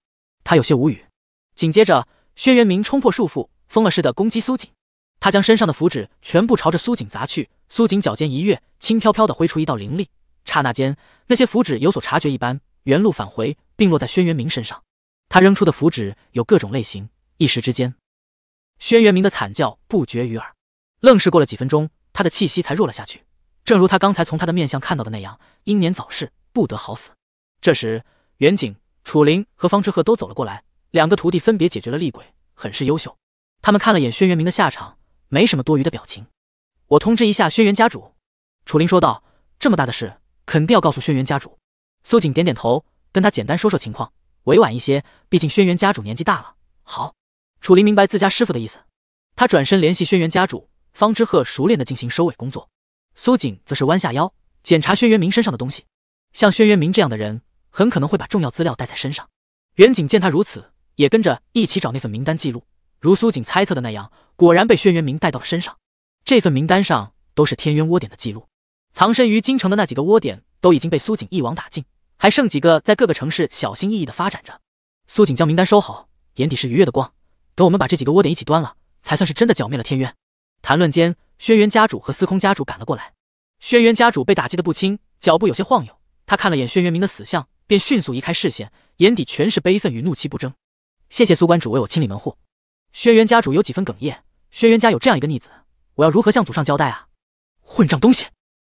他有些无语。紧接着，轩辕明冲破束缚，疯了似的攻击苏锦。他将身上的符纸全部朝着苏锦砸去。苏锦脚尖一跃，轻飘飘的挥出一道灵力。刹那间，那些符纸有所察觉一般，原路返回。并落在轩辕明身上，他扔出的符纸有各种类型，一时之间，轩辕明的惨叫不绝于耳。愣是过了几分钟，他的气息才弱了下去。正如他刚才从他的面相看到的那样，英年早逝，不得好死。这时，远景、楚灵和方之鹤都走了过来，两个徒弟分别解决了厉鬼，很是优秀。他们看了眼轩辕明的下场，没什么多余的表情。我通知一下轩辕家主，楚灵说道：“这么大的事，肯定要告诉轩辕家主。”苏锦点点头。跟他简单说说情况，委婉一些，毕竟轩辕家主年纪大了。好，楚林明白自家师傅的意思，他转身联系轩辕家主。方之鹤熟练地进行收尾工作，苏锦则是弯下腰检查轩辕明身上的东西。像轩辕明这样的人，很可能会把重要资料带在身上。远景见他如此，也跟着一起找那份名单记录。如苏锦猜测的那样，果然被轩辕明带到了身上。这份名单上都是天渊窝点的记录，藏身于京城的那几个窝点都已经被苏锦一网打尽。还剩几个在各个城市小心翼翼的发展着。苏锦将名单收好，眼底是愉悦的光。等我们把这几个窝点一起端了，才算是真的剿灭了天渊。谈论间，轩辕家主和司空家主赶了过来。轩辕家主被打击的不轻，脚步有些晃悠。他看了眼轩辕明的死相，便迅速移开视线，眼底全是悲愤与怒气不争。谢谢苏馆主为我清理门户。轩辕家主有几分哽咽。轩辕家有这样一个逆子，我要如何向祖上交代啊？混账东西！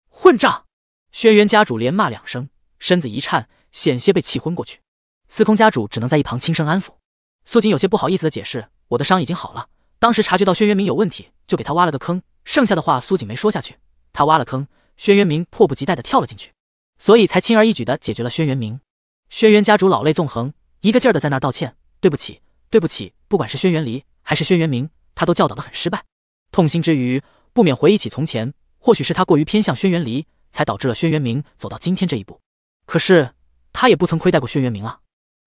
混账！轩辕家主连骂两声。身子一颤，险些被气昏过去。司空家主只能在一旁轻声安抚。苏锦有些不好意思的解释：“我的伤已经好了，当时察觉到轩辕明有问题，就给他挖了个坑。剩下的话，苏锦没说下去。他挖了坑，轩辕明迫不及待的跳了进去，所以才轻而易举的解决了轩辕明。轩辕家主老泪纵横，一个劲儿的在那儿道歉：“对不起，对不起！不管是轩辕离还是轩辕明，他都教导的很失败。痛心之余，不免回忆起从前，或许是他过于偏向轩辕离，才导致了轩辕明走到今天这一步。”可是他也不曾亏待过轩辕明啊，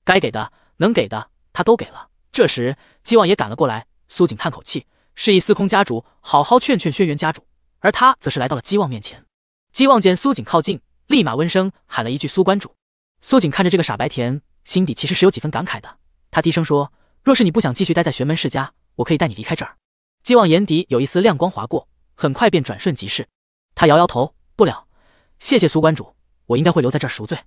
该给的、能给的，他都给了。这时姬望也赶了过来，苏锦叹口气，示意司空家主好好劝劝轩辕家主，而他则是来到了姬望面前。姬望见苏锦靠近，立马温声喊了一句：“苏观主。”苏锦看着这个傻白甜，心底其实是有几分感慨的。他低声说：“若是你不想继续待在玄门世家，我可以带你离开这儿。”姬望眼底有一丝亮光划过，很快便转瞬即逝。他摇摇头：“不了，谢谢苏观主。”我应该会留在这儿赎罪，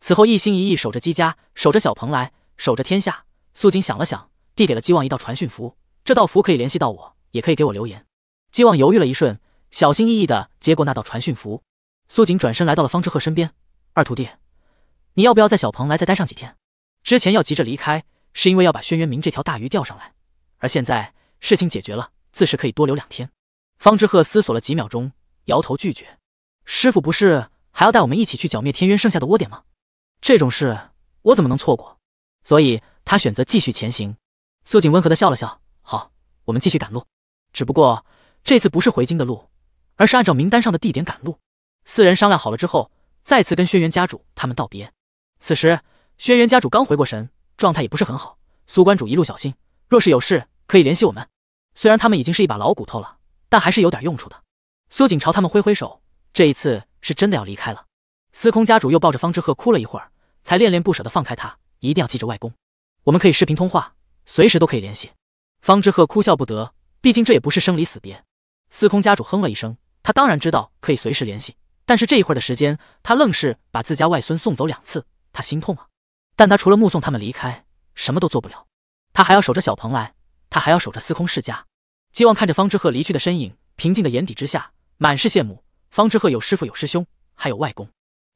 此后一心一意守着姬家，守着小蓬莱，守着天下。苏锦想了想，递给了姬望一道传讯符，这道符可以联系到我，也可以给我留言。姬望犹豫了一瞬，小心翼翼的接过那道传讯符。苏锦转身来到了方之鹤身边，二徒弟，你要不要在小蓬莱再待上几天？之前要急着离开，是因为要把轩辕明这条大鱼钓上来，而现在事情解决了，自是可以多留两天。方之鹤思索了几秒钟，摇头拒绝。师傅不是。还要带我们一起去剿灭天渊剩下的窝点吗？这种事我怎么能错过？所以他选择继续前行。苏锦温和的笑了笑：“好，我们继续赶路。只不过这次不是回京的路，而是按照名单上的地点赶路。”四人商量好了之后，再次跟轩辕家主他们道别。此时轩辕家主刚回过神，状态也不是很好。苏关主一路小心，若是有事可以联系我们。虽然他们已经是一把老骨头了，但还是有点用处的。苏锦朝他们挥挥手：“这一次。”是真的要离开了。司空家主又抱着方之鹤哭了一会儿，才恋恋不舍的放开他。一定要记着外公，我们可以视频通话，随时都可以联系。方之鹤哭笑不得，毕竟这也不是生离死别。司空家主哼了一声，他当然知道可以随时联系，但是这一会儿的时间，他愣是把自家外孙送走两次，他心痛啊。但他除了目送他们离开，什么都做不了。他还要守着小鹏来，他还要守着司空世家。姬望看着方之鹤离去的身影，平静的眼底之下满是羡慕。方志鹤有师傅，有师兄，还有外公，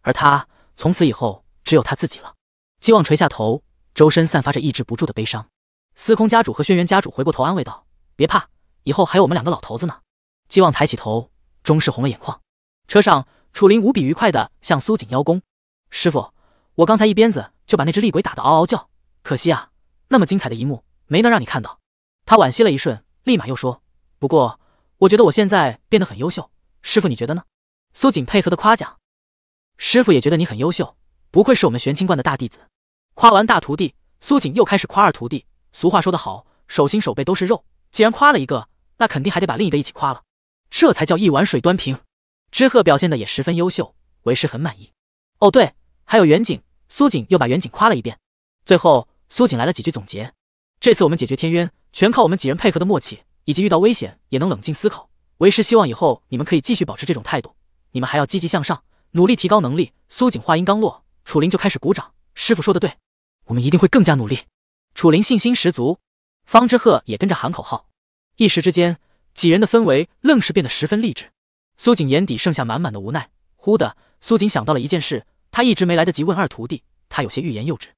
而他从此以后只有他自己了。姬望垂下头，周身散发着抑制不住的悲伤。司空家主和轩辕家主回过头安慰道：“别怕，以后还有我们两个老头子呢。”姬望抬起头，终是红了眼眶。车上，楚林无比愉快的向苏锦邀功：“师傅，我刚才一鞭子就把那只厉鬼打得嗷嗷叫，可惜啊，那么精彩的一幕没能让你看到。”他惋惜了一瞬，立马又说：“不过，我觉得我现在变得很优秀。”师傅，你觉得呢？苏锦配合的夸奖，师傅也觉得你很优秀，不愧是我们玄清观的大弟子。夸完大徒弟，苏锦又开始夸二徒弟。俗话说得好，手心手背都是肉，既然夸了一个，那肯定还得把另一个一起夸了，这才叫一碗水端平。知鹤表现的也十分优秀，为师很满意。哦，对，还有远景。苏锦又把远景夸了一遍。最后，苏锦来了几句总结：这次我们解决天渊，全靠我们几人配合的默契，以及遇到危险也能冷静思考。为师希望以后你们可以继续保持这种态度，你们还要积极向上，努力提高能力。苏锦话音刚落，楚林就开始鼓掌。师傅说的对，我们一定会更加努力。楚林信心十足，方之鹤也跟着喊口号。一时之间，几人的氛围愣是变得十分励志。苏锦眼底剩下满满的无奈。忽的，苏锦想到了一件事，他一直没来得及问二徒弟，他有些欲言又止。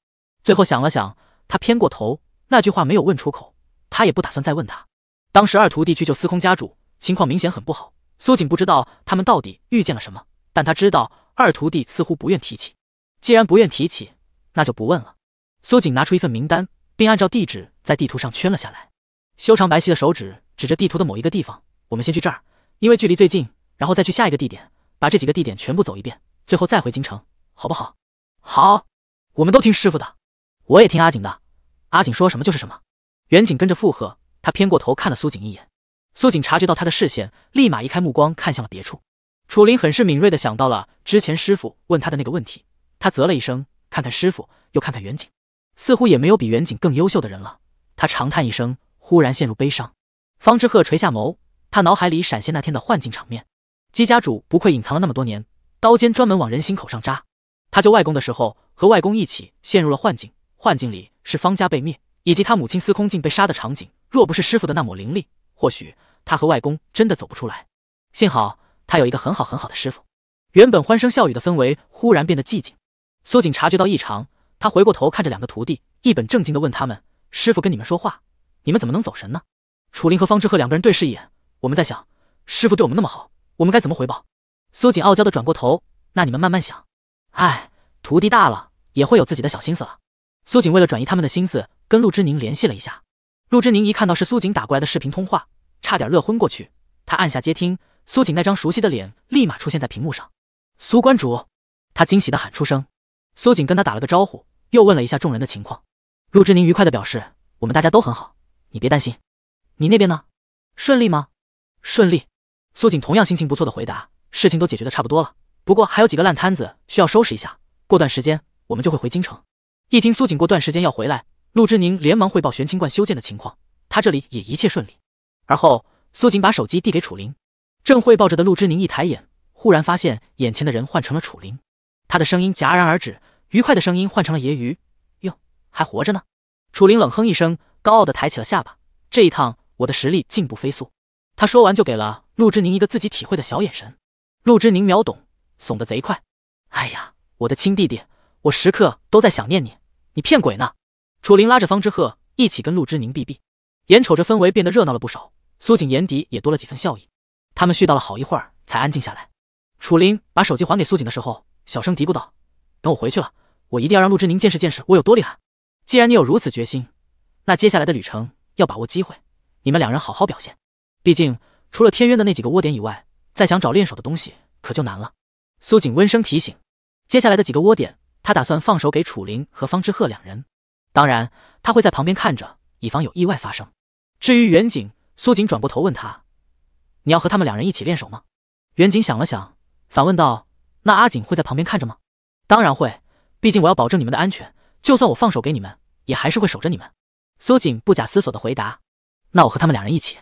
最后想了想，他偏过头，那句话没有问出口，他也不打算再问他。当时二徒弟去救司空家主。情况明显很不好，苏锦不知道他们到底遇见了什么，但他知道二徒弟似乎不愿提起。既然不愿提起，那就不问了。苏锦拿出一份名单，并按照地址在地图上圈了下来。修长白皙的手指指着地图的某一个地方：“我们先去这儿，因为距离最近，然后再去下一个地点，把这几个地点全部走一遍，最后再回京城，好不好？”“好，我们都听师傅的，我也听阿锦的，阿锦说什么就是什么。”袁景跟着附和，他偏过头看了苏锦一眼。苏锦察觉到他的视线，立马移开目光，看向了别处。楚林很是敏锐的想到了之前师傅问他的那个问题，他啧了一声，看看师傅，又看看远景，似乎也没有比远景更优秀的人了。他长叹一声，忽然陷入悲伤。方之鹤垂下眸，他脑海里闪现那天的幻境场面。姬家主不愧隐藏了那么多年，刀尖专门往人心口上扎。他救外公的时候，和外公一起陷入了幻境，幻境里是方家被灭，以及他母亲司空静被杀的场景。若不是师傅的那抹灵力，或许他和外公真的走不出来。幸好他有一个很好很好的师傅。原本欢声笑语的氛围忽然变得寂静。苏锦察觉到异常，他回过头看着两个徒弟，一本正经地问他们：“师傅跟你们说话，你们怎么能走神呢？”楚林和方志鹤两个人对视一眼，我们在想，师傅对我们那么好，我们该怎么回报？苏锦傲娇地转过头：“那你们慢慢想。”哎，徒弟大了也会有自己的小心思了。苏锦为了转移他们的心思，跟陆之宁联系了一下。陆之宁一看到是苏锦打过来的视频通话。差点乐昏过去，他按下接听，苏锦那张熟悉的脸立马出现在屏幕上。苏观主，他惊喜的喊出声。苏锦跟他打了个招呼，又问了一下众人的情况。陆之宁愉快的表示：“我们大家都很好，你别担心。你那边呢？顺利吗？”“顺利。”苏锦同样心情不错的回答：“事情都解决的差不多了，不过还有几个烂摊子需要收拾一下。过段时间我们就会回京城。”一听苏锦过段时间要回来，陆之宁连忙汇报玄清观修建的情况。他这里也一切顺利。而后，苏锦把手机递给楚灵。正汇报着的陆之宁一抬眼，忽然发现眼前的人换成了楚灵。他的声音戛然而止，愉快的声音换成了揶揄：“哟，还活着呢？”楚林冷哼一声，高傲的抬起了下巴。这一趟，我的实力进步飞速。他说完就给了陆之宁一个自己体会的小眼神。陆之宁秒懂，怂得贼快。哎呀，我的亲弟弟，我时刻都在想念你，你骗鬼呢？楚林拉着方之鹤一起跟陆之宁避避，眼瞅着氛围变得热闹了不少。苏锦眼底也多了几分笑意，他们絮叨了好一会儿才安静下来。楚林把手机还给苏锦的时候，小声嘀咕道：“等我回去了，我一定要让陆之宁见识见识我有多厉害。既然你有如此决心，那接下来的旅程要把握机会，你们两人好好表现。毕竟除了天渊的那几个窝点以外，再想找练手的东西可就难了。”苏锦温声提醒：“接下来的几个窝点，他打算放手给楚林和方之鹤两人，当然他会在旁边看着，以防有意外发生。至于远景……”苏锦转过头问他：“你要和他们两人一起练手吗？”袁锦想了想，反问道：“那阿锦会在旁边看着吗？”“当然会，毕竟我要保证你们的安全。就算我放手给你们，也还是会守着你们。”苏锦不假思索地回答：“那我和他们两人一起。”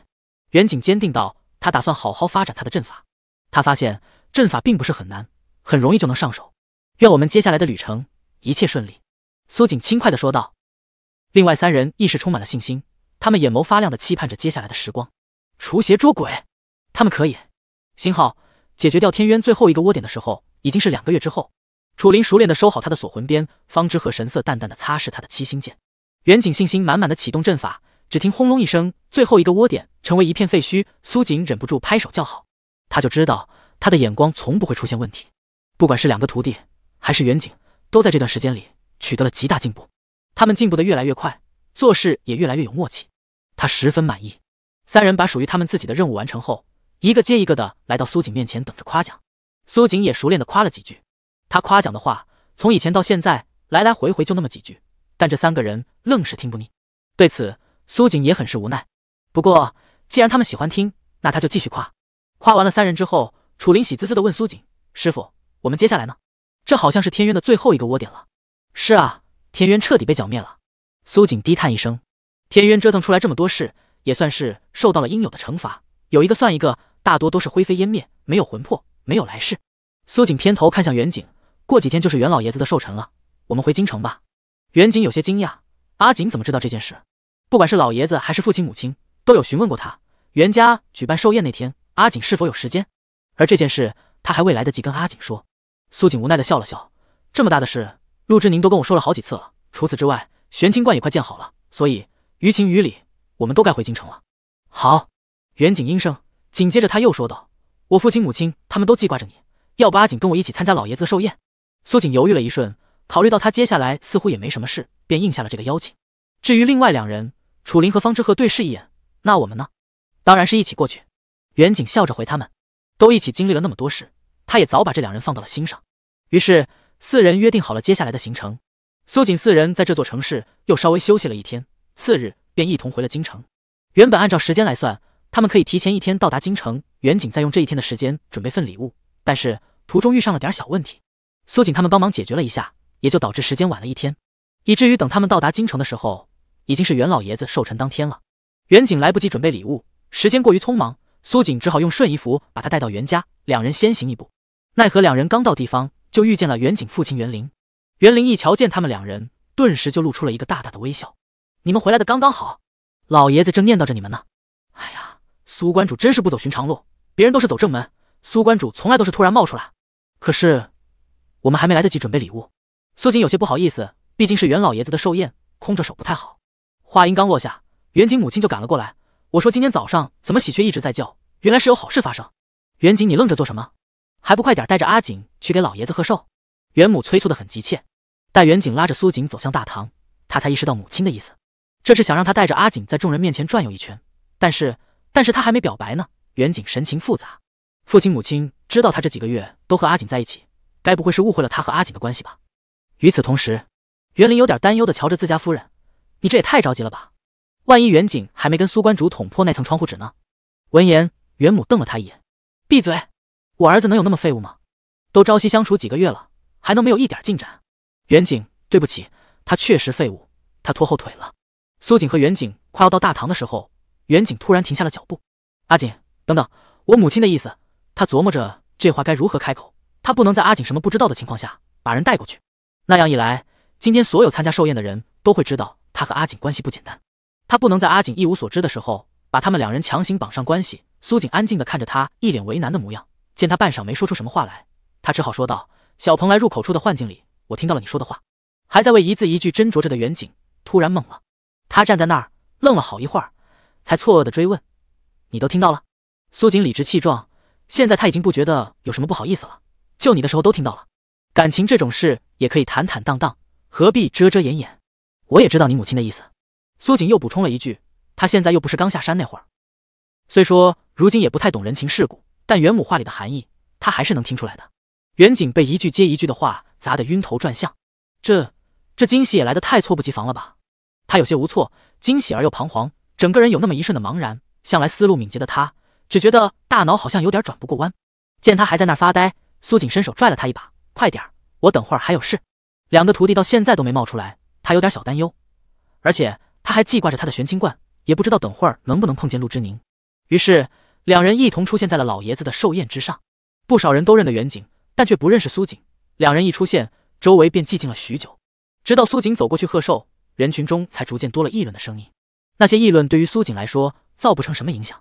袁锦坚定道：“他打算好好发展他的阵法。他发现阵法并不是很难，很容易就能上手。愿我们接下来的旅程一切顺利。”苏锦轻快地说道。另外三人亦是充满了信心。他们眼眸发亮的期盼着接下来的时光，除邪捉鬼，他们可以。星号解决掉天渊最后一个窝点的时候，已经是两个月之后。楚林熟练的收好他的锁魂鞭，方知和神色淡淡的擦拭他的七星剑。远景信心满满的启动阵法，只听轰隆一声，最后一个窝点成为一片废墟。苏锦忍不住拍手叫好，他就知道他的眼光从不会出现问题。不管是两个徒弟，还是远景，都在这段时间里取得了极大进步。他们进步的越来越快，做事也越来越有默契。他十分满意，三人把属于他们自己的任务完成后，一个接一个的来到苏锦面前，等着夸奖。苏锦也熟练的夸了几句。他夸奖的话，从以前到现在，来来回回就那么几句，但这三个人愣是听不腻。对此，苏锦也很是无奈。不过，既然他们喜欢听，那他就继续夸。夸完了三人之后，楚林喜滋滋的问苏锦：“师傅，我们接下来呢？这好像是天渊的最后一个窝点了。”“是啊，天渊彻底被剿灭了。”苏锦低叹一声。天渊折腾出来这么多事，也算是受到了应有的惩罚。有一个算一个，大多都是灰飞烟灭，没有魂魄，没有来世。苏锦偏头看向袁景，过几天就是袁老爷子的寿辰了，我们回京城吧。袁景有些惊讶，阿锦怎么知道这件事？不管是老爷子还是父亲母亲，都有询问过他。袁家举办寿宴那天，阿锦是否有时间？而这件事他还未来得及跟阿锦说。苏锦无奈的笑了笑，这么大的事，陆之宁都跟我说了好几次了。除此之外，玄清观也快建好了，所以。于情于理，我们都该回京城了。好，远景应声，紧接着他又说道：“我父亲、母亲他们都记挂着你，要不阿锦跟我一起参加老爷子寿宴？”苏锦犹豫了一瞬，考虑到他接下来似乎也没什么事，便应下了这个邀请。至于另外两人，楚林和方之鹤对视一眼：“那我们呢？”“当然是一起过去。”远景笑着回他们：“都一起经历了那么多事，他也早把这两人放到了心上。”于是四人约定好了接下来的行程。苏锦四人在这座城市又稍微休息了一天。次日便一同回了京城。原本按照时间来算，他们可以提前一天到达京城，远景再用这一天的时间准备份礼物。但是途中遇上了点小问题，苏锦他们帮忙解决了一下，也就导致时间晚了一天，以至于等他们到达京城的时候，已经是袁老爷子寿辰当天了。袁景来不及准备礼物，时间过于匆忙，苏锦只好用瞬移符把他带到袁家，两人先行一步。奈何两人刚到地方，就遇见了袁景父亲袁林。袁林一瞧见他们两人，顿时就露出了一个大大的微笑。你们回来的刚刚好，老爷子正念叨着你们呢。哎呀，苏观主真是不走寻常路，别人都是走正门，苏观主从来都是突然冒出来。可是我们还没来得及准备礼物，苏锦有些不好意思，毕竟是袁老爷子的寿宴，空着手不太好。话音刚落下，袁景母亲就赶了过来。我说今天早上怎么喜鹊一直在叫，原来是有好事发生。袁景，你愣着做什么？还不快点带着阿锦去给老爷子贺寿？袁母催促的很急切。待袁景拉着苏锦走向大堂，他才意识到母亲的意思。这是想让他带着阿锦在众人面前转悠一圈，但是，但是他还没表白呢。袁景神情复杂，父亲母亲知道他这几个月都和阿锦在一起，该不会是误会了他和阿锦的关系吧？与此同时，袁林有点担忧的瞧着自家夫人：“你这也太着急了吧？万一袁景还没跟苏观主捅破那层窗户纸呢？”闻言，袁母瞪了他一眼：“闭嘴！我儿子能有那么废物吗？都朝夕相处几个月了，还能没有一点进展？”袁景，对不起，他确实废物，他拖后腿了。苏锦和远景快要到大堂的时候，远景突然停下了脚步。“阿锦，等等，我母亲的意思。”他琢磨着这话该如何开口。他不能在阿锦什么不知道的情况下把人带过去，那样一来，今天所有参加寿宴的人都会知道他和阿锦关系不简单。他不能在阿锦一无所知的时候把他们两人强行绑上关系。苏锦安静地看着他，一脸为难的模样。见他半晌没说出什么话来，他只好说道：“小蓬莱入口处的幻境里，我听到了你说的话。”还在为一字一句斟酌着的远景突然懵了。他站在那儿愣了好一会儿，才错愕地追问：“你都听到了？”苏锦理直气壮。现在他已经不觉得有什么不好意思了。救你的时候都听到了，感情这种事也可以坦坦荡荡，何必遮遮掩掩？我也知道你母亲的意思。”苏锦又补充了一句：“他现在又不是刚下山那会儿，虽说如今也不太懂人情世故，但袁母话里的含义，他还是能听出来的。”袁景被一句接一句的话砸得晕头转向，这这惊喜也来得太猝不及防了吧？他有些无措，惊喜而又彷徨，整个人有那么一瞬的茫然。向来思路敏捷的他，只觉得大脑好像有点转不过弯。见他还在那儿发呆，苏锦伸手拽了他一把：“快点儿，我等会儿还有事。”两个徒弟到现在都没冒出来，他有点小担忧。而且他还记挂着他的玄清观，也不知道等会儿能不能碰见陆之宁。于是两人一同出现在了老爷子的寿宴之上。不少人都认得袁景，但却不认识苏锦。两人一出现，周围便寂静了许久，直到苏锦走过去贺寿。人群中才逐渐多了议论的声音，那些议论对于苏锦来说造不成什么影响。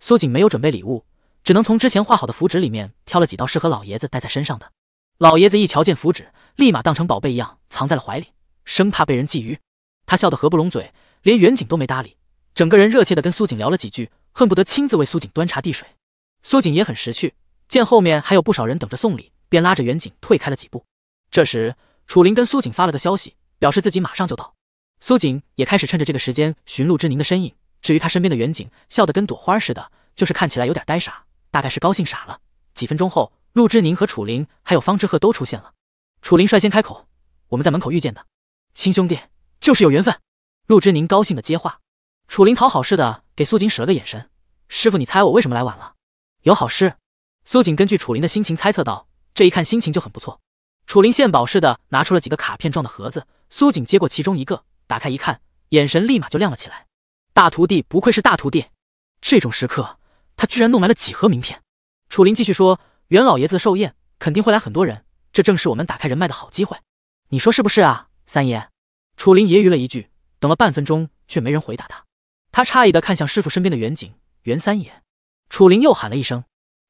苏锦没有准备礼物，只能从之前画好的符纸里面挑了几道适合老爷子戴在身上的。老爷子一瞧见符纸，立马当成宝贝一样藏在了怀里，生怕被人觊觎。他笑得合不拢嘴，连远景都没搭理，整个人热切的跟苏锦聊了几句，恨不得亲自为苏锦端茶递水。苏锦也很识趣，见后面还有不少人等着送礼，便拉着远景退开了几步。这时，楚林跟苏锦发了个消息，表示自己马上就到。苏锦也开始趁着这个时间寻陆之宁的身影。至于他身边的远景，笑得跟朵花似的，就是看起来有点呆傻，大概是高兴傻了。几分钟后，陆之宁和楚林还有方之鹤都出现了。楚林率先开口：“我们在门口遇见的，亲兄弟就是有缘分。”陆之宁高兴的接话，楚林讨好似的给苏锦使了个眼神：“师傅，你猜我为什么来晚了？有好事。”苏锦根据楚林的心情猜测道：“这一看心情就很不错。”楚林献宝似的拿出了几个卡片状的盒子，苏锦接过其中一个。打开一看，眼神立马就亮了起来。大徒弟不愧是大徒弟，这种时刻他居然弄来了几盒名片。楚林继续说：“袁老爷子的寿宴肯定会来很多人，这正是我们打开人脉的好机会。你说是不是啊，三爷？”楚林揶揄了一句，等了半分钟却没人回答他。他诧异的看向师傅身边的袁景袁三爷，楚林又喊了一声，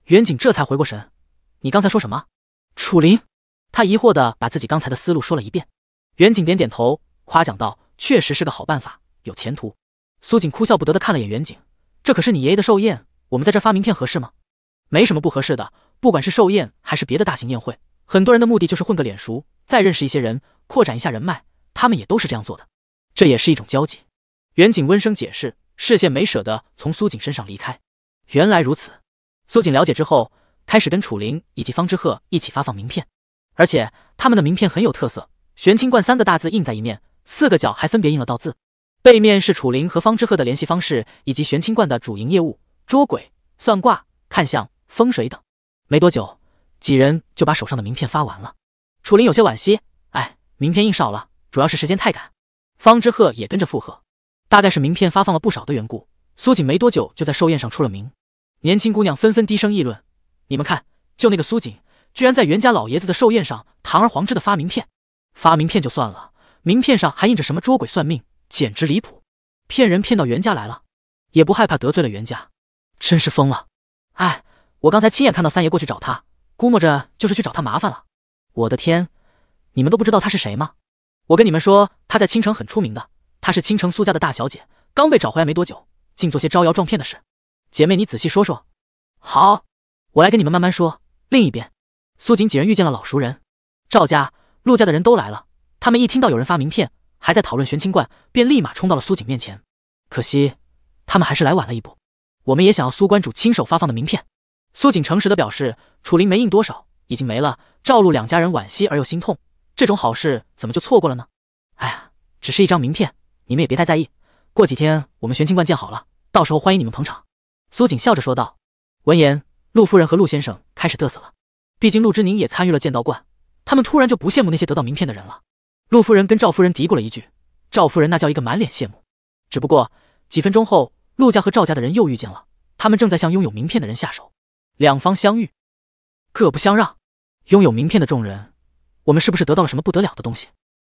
袁景这才回过神：“你刚才说什么？”楚林他疑惑的把自己刚才的思路说了一遍。袁景点点头夸奖道。确实是个好办法，有前途。苏锦哭笑不得的看了眼远景，这可是你爷爷的寿宴，我们在这发名片合适吗？没什么不合适的，不管是寿宴还是别的大型宴会，很多人的目的就是混个脸熟，再认识一些人，扩展一下人脉，他们也都是这样做的。这也是一种交际。远景温声解释，视线没舍得从苏锦身上离开。原来如此。苏锦了解之后，开始跟楚林以及方之鹤一起发放名片，而且他们的名片很有特色，玄清观三个大字印在一面。四个角还分别印了道字，背面是楚林和方之鹤的联系方式以及玄清观的主营业务：捉鬼、算卦、看相、风水等。没多久，几人就把手上的名片发完了。楚林有些惋惜，哎，名片印少了，主要是时间太赶。方之鹤也跟着附和。大概是名片发放了不少的缘故，苏锦没多久就在寿宴上出了名。年轻姑娘纷纷低声议论：你们看，就那个苏锦，居然在袁家老爷子的寿宴上堂而皇之的发名片。发名片就算了。名片上还印着什么捉鬼算命，简直离谱，骗人骗到袁家来了，也不害怕得罪了袁家，真是疯了！哎，我刚才亲眼看到三爷过去找他，估摸着就是去找他麻烦了。我的天，你们都不知道他是谁吗？我跟你们说，他在青城很出名的，他是青城苏家的大小姐，刚被找回来没多久，竟做些招摇撞骗的事。姐妹，你仔细说说。好，我来跟你们慢慢说。另一边，苏锦几人遇见了老熟人，赵家、陆家的人都来了。他们一听到有人发名片，还在讨论玄清观，便立马冲到了苏锦面前。可惜，他们还是来晚了一步。我们也想要苏观主亲手发放的名片。苏锦诚实的表示，楚林没印多少，已经没了。赵陆两家人惋惜而又心痛，这种好事怎么就错过了呢？哎呀，只是一张名片，你们也别太在意。过几天我们玄清观建好了，到时候欢迎你们捧场。苏锦笑着说道。闻言，陆夫人和陆先生开始得瑟了。毕竟陆之宁也参与了剑道观，他们突然就不羡慕那些得到名片的人了。陆夫人跟赵夫人嘀咕了一句，赵夫人那叫一个满脸羡慕。只不过几分钟后，陆家和赵家的人又遇见了，他们正在向拥有名片的人下手。两方相遇，各不相让。拥有名片的众人，我们是不是得到了什么不得了的东西？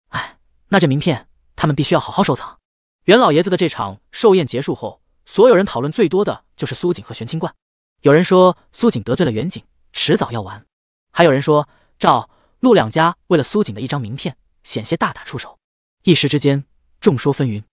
哎，那这名片他们必须要好好收藏。袁老爷子的这场寿宴结束后，所有人讨论最多的就是苏锦和玄清观。有人说苏锦得罪了袁景，迟早要完；还有人说赵陆两家为了苏锦的一张名片。险些大打出手，一时之间众说纷纭。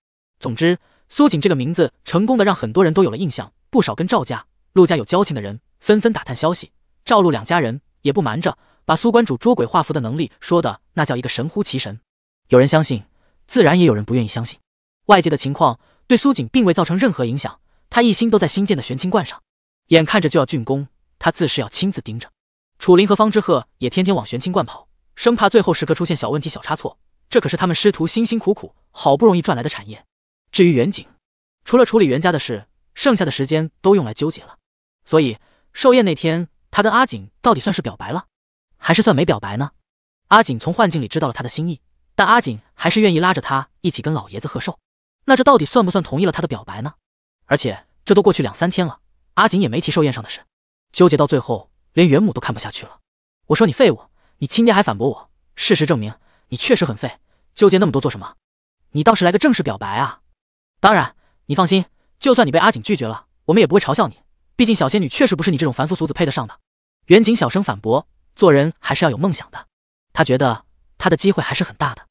总之，苏锦这个名字成功的让很多人都有了印象。不少跟赵家、陆家有交情的人纷纷打探消息。赵、陆两家人也不瞒着，把苏观主捉鬼画符的能力说的那叫一个神乎其神。有人相信，自然也有人不愿意相信。外界的情况对苏锦并未造成任何影响，他一心都在新建的玄清观上，眼看着就要竣工，他自是要亲自盯着。楚林和方之鹤也天天往玄清观跑。生怕最后时刻出现小问题、小差错，这可是他们师徒辛辛苦苦好不容易赚来的产业。至于袁景，除了处理袁家的事，剩下的时间都用来纠结了。所以寿宴那天，他跟阿锦到底算是表白了，还是算没表白呢？阿锦从幻境里知道了他的心意，但阿锦还是愿意拉着他一起跟老爷子贺寿。那这到底算不算同意了他的表白呢？而且这都过去两三天了，阿锦也没提寿宴上的事，纠结到最后，连袁母都看不下去了。我说你废物！你亲爹还反驳我，事实证明你确实很废，纠结那么多做什么？你倒是来个正式表白啊！当然，你放心，就算你被阿景拒绝了，我们也不会嘲笑你，毕竟小仙女确实不是你这种凡夫俗子配得上的。袁景小声反驳，做人还是要有梦想的。他觉得他的机会还是很大的。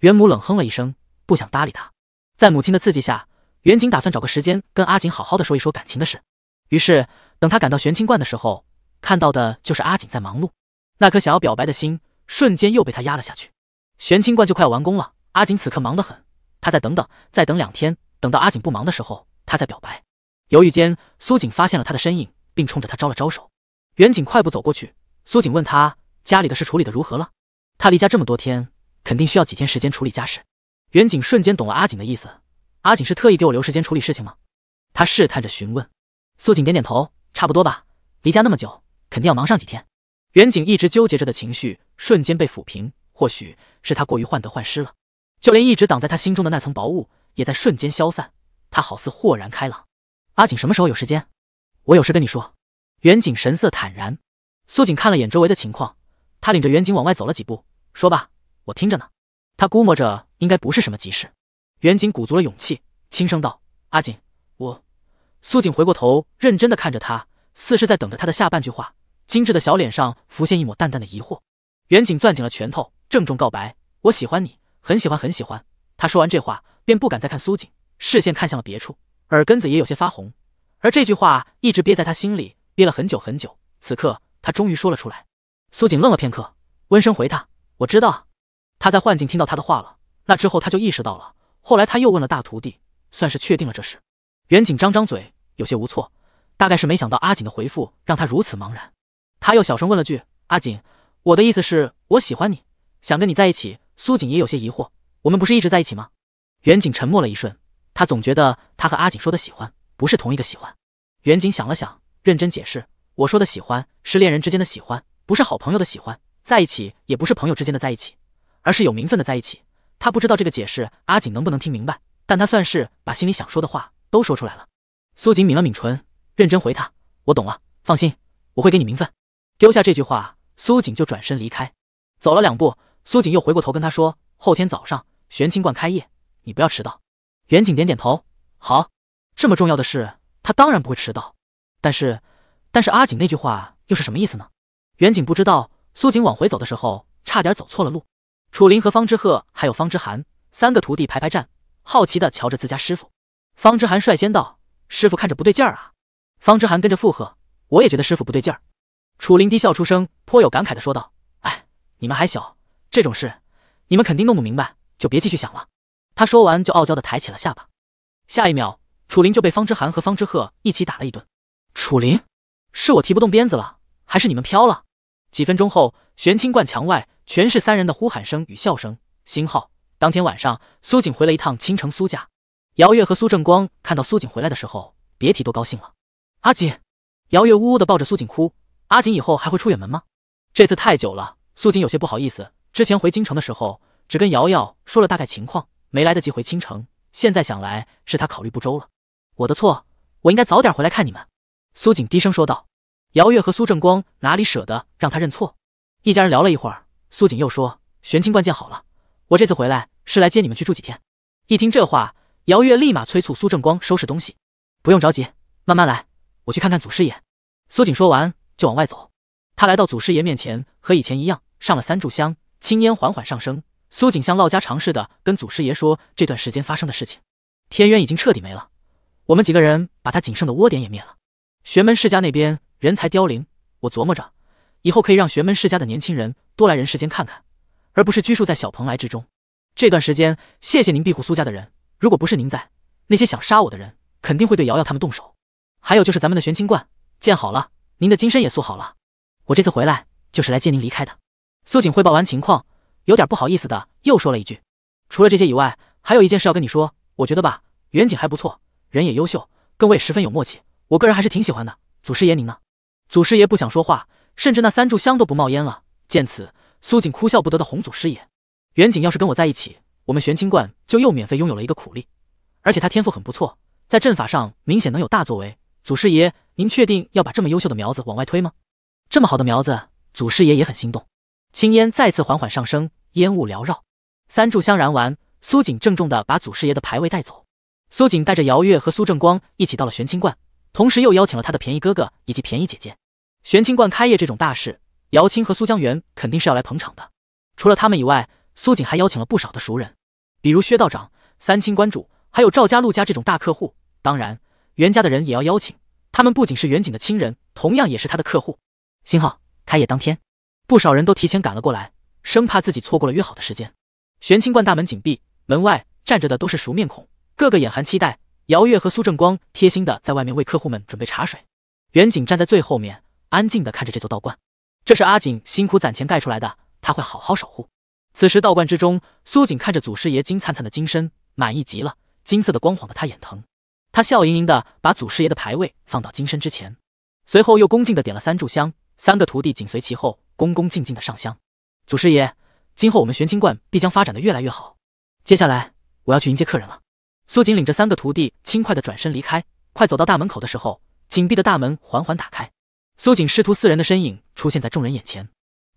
袁母冷哼了一声，不想搭理他。在母亲的刺激下，袁景打算找个时间跟阿景好好的说一说感情的事。于是，等他赶到玄清观的时候，看到的就是阿景在忙碌。那颗想要表白的心，瞬间又被他压了下去。玄清观就快要完工了，阿锦此刻忙得很，他再等等，再等两天，等到阿锦不忙的时候，他再表白。犹豫间，苏锦发现了他的身影，并冲着他招了招手。袁锦快步走过去，苏锦问他家里的事处理的如何了？他离家这么多天，肯定需要几天时间处理家事。袁锦瞬间懂了阿锦的意思，阿锦是特意给我留时间处理事情吗？他试探着询问。苏锦点点头，差不多吧，离家那么久，肯定要忙上几天。远景一直纠结着的情绪瞬间被抚平，或许是他过于患得患失了，就连一直挡在他心中的那层薄雾也在瞬间消散，他好似豁然开朗。阿锦什么时候有时间？我有事跟你说。远景神色坦然。苏锦看了眼周围的情况，他领着远景往外走了几步，说吧，我听着呢。他估摸着应该不是什么急事。远景鼓足了勇气，轻声道：“阿锦，我。”苏锦回过头，认真的看着他，似是在等着他的下半句话。精致的小脸上浮现一抹淡淡的疑惑，远景攥紧了拳头，郑重告白：“我喜欢你，很喜欢，很喜欢。”他说完这话，便不敢再看苏锦，视线看向了别处，耳根子也有些发红。而这句话一直憋在他心里，憋了很久很久。此刻，他终于说了出来。苏锦愣了片刻，温声回他：“我知道。”他在幻境听到他的话了，那之后他就意识到了。后来他又问了大徒弟，算是确定了这事。袁景张张嘴，有些无措，大概是没想到阿锦的回复让他如此茫然。他又小声问了句：“阿锦，我的意思是，我喜欢你，想跟你在一起。”苏锦也有些疑惑：“我们不是一直在一起吗？”袁锦沉默了一瞬，他总觉得他和阿锦说的喜欢不是同一个喜欢。袁锦想了想，认真解释：“我说的喜欢是恋人之间的喜欢，不是好朋友的喜欢，在一起也不是朋友之间的在一起，而是有名分的在一起。”他不知道这个解释阿锦能不能听明白，但他算是把心里想说的话都说出来了。苏锦抿了抿唇，认真回他：“我懂了，放心，我会给你名分。”丢下这句话，苏锦就转身离开。走了两步，苏锦又回过头跟他说：“后天早上玄清观开业，你不要迟到。”袁景点点头：“好，这么重要的事，他当然不会迟到。”但是，但是阿锦那句话又是什么意思呢？袁景不知道。苏锦往回走的时候，差点走错了路。楚林和方之鹤还有方之寒三个徒弟排排站，好奇的瞧着自家师傅。方之寒率先道：“师傅看着不对劲儿啊！”方之寒跟着附和：“我也觉得师傅不对劲儿。”楚灵低笑出声，颇有感慨的说道：“哎，你们还小，这种事你们肯定弄不明白，就别继续想了。”他说完就傲娇的抬起了下巴。下一秒，楚灵就被方之寒和方之鹤一起打了一顿。楚灵，是我提不动鞭子了，还是你们飘了？几分钟后，玄清观墙外全是三人的呼喊声与笑声。星号当天晚上，苏锦回了一趟青城苏家。姚月和苏正光看到苏锦回来的时候，别提多高兴了。阿锦，姚月呜呜的抱着苏锦哭。阿锦以后还会出远门吗？这次太久了，苏锦有些不好意思。之前回京城的时候，只跟瑶瑶说了大概情况，没来得及回青城。现在想来，是他考虑不周了，我的错，我应该早点回来看你们。”苏锦低声说道。姚月和苏正光哪里舍得让他认错？一家人聊了一会儿，苏锦又说：“玄清观建好了，我这次回来是来接你们去住几天。”一听这话，姚月立马催促苏正光收拾东西。“不用着急，慢慢来，我去看看祖师爷。”苏锦说完。就往外走，他来到祖师爷面前，和以前一样上了三炷香，青烟缓缓上升。苏锦像唠家常似的跟祖师爷说这段时间发生的事情。天渊已经彻底没了，我们几个人把他仅剩的窝点也灭了。玄门世家那边人才凋零，我琢磨着以后可以让玄门世家的年轻人多来人世间看看，而不是拘束在小蓬莱之中。这段时间，谢谢您庇护苏家的人，如果不是您在，那些想杀我的人肯定会对瑶瑶他们动手。还有就是咱们的玄清观建好了。您的金身也塑好了，我这次回来就是来接您离开的。苏锦汇报完情况，有点不好意思的又说了一句：“除了这些以外，还有一件事要跟你说。我觉得吧，远景还不错，人也优秀，跟我也十分有默契，我个人还是挺喜欢的。祖师爷您呢？”祖师爷不想说话，甚至那三炷香都不冒烟了。见此，苏锦哭笑不得的哄祖师爷：“远景要是跟我在一起，我们玄清观就又免费拥有了一个苦力，而且他天赋很不错，在阵法上明显能有大作为。”祖师爷，您确定要把这么优秀的苗子往外推吗？这么好的苗子，祖师爷也很心动。青烟再次缓缓上升，烟雾缭绕。三炷香燃完，苏锦郑重的把祖师爷的牌位带走。苏锦带着姚月和苏正光一起到了玄清观，同时又邀请了他的便宜哥哥以及便宜姐姐。玄清观开业这种大事，姚青和苏江元肯定是要来捧场的。除了他们以外，苏锦还邀请了不少的熟人，比如薛道长、三清观主，还有赵家、陆家这种大客户。当然。袁家的人也要邀请，他们不仅是袁景的亲人，同样也是他的客户。新号开业当天，不少人都提前赶了过来，生怕自己错过了约好的时间。玄清观大门紧闭，门外站着的都是熟面孔，个个眼含期待。姚月和苏正光贴心的在外面为客户们准备茶水。袁景站在最后面，安静的看着这座道观。这是阿锦辛苦攒钱盖出来的，他会好好守护。此时道观之中，苏锦看着祖师爷金灿灿的金身，满意极了。金色的光晃得他眼疼。他笑盈盈的把祖师爷的牌位放到金身之前，随后又恭敬的点了三炷香。三个徒弟紧随其后，恭恭敬敬的上香。祖师爷，今后我们玄清观必将发展的越来越好。接下来，我要去迎接客人了。苏锦领着三个徒弟轻快的转身离开。快走到大门口的时候，紧闭的大门缓缓打开，苏锦师徒四人的身影出现在众人眼前。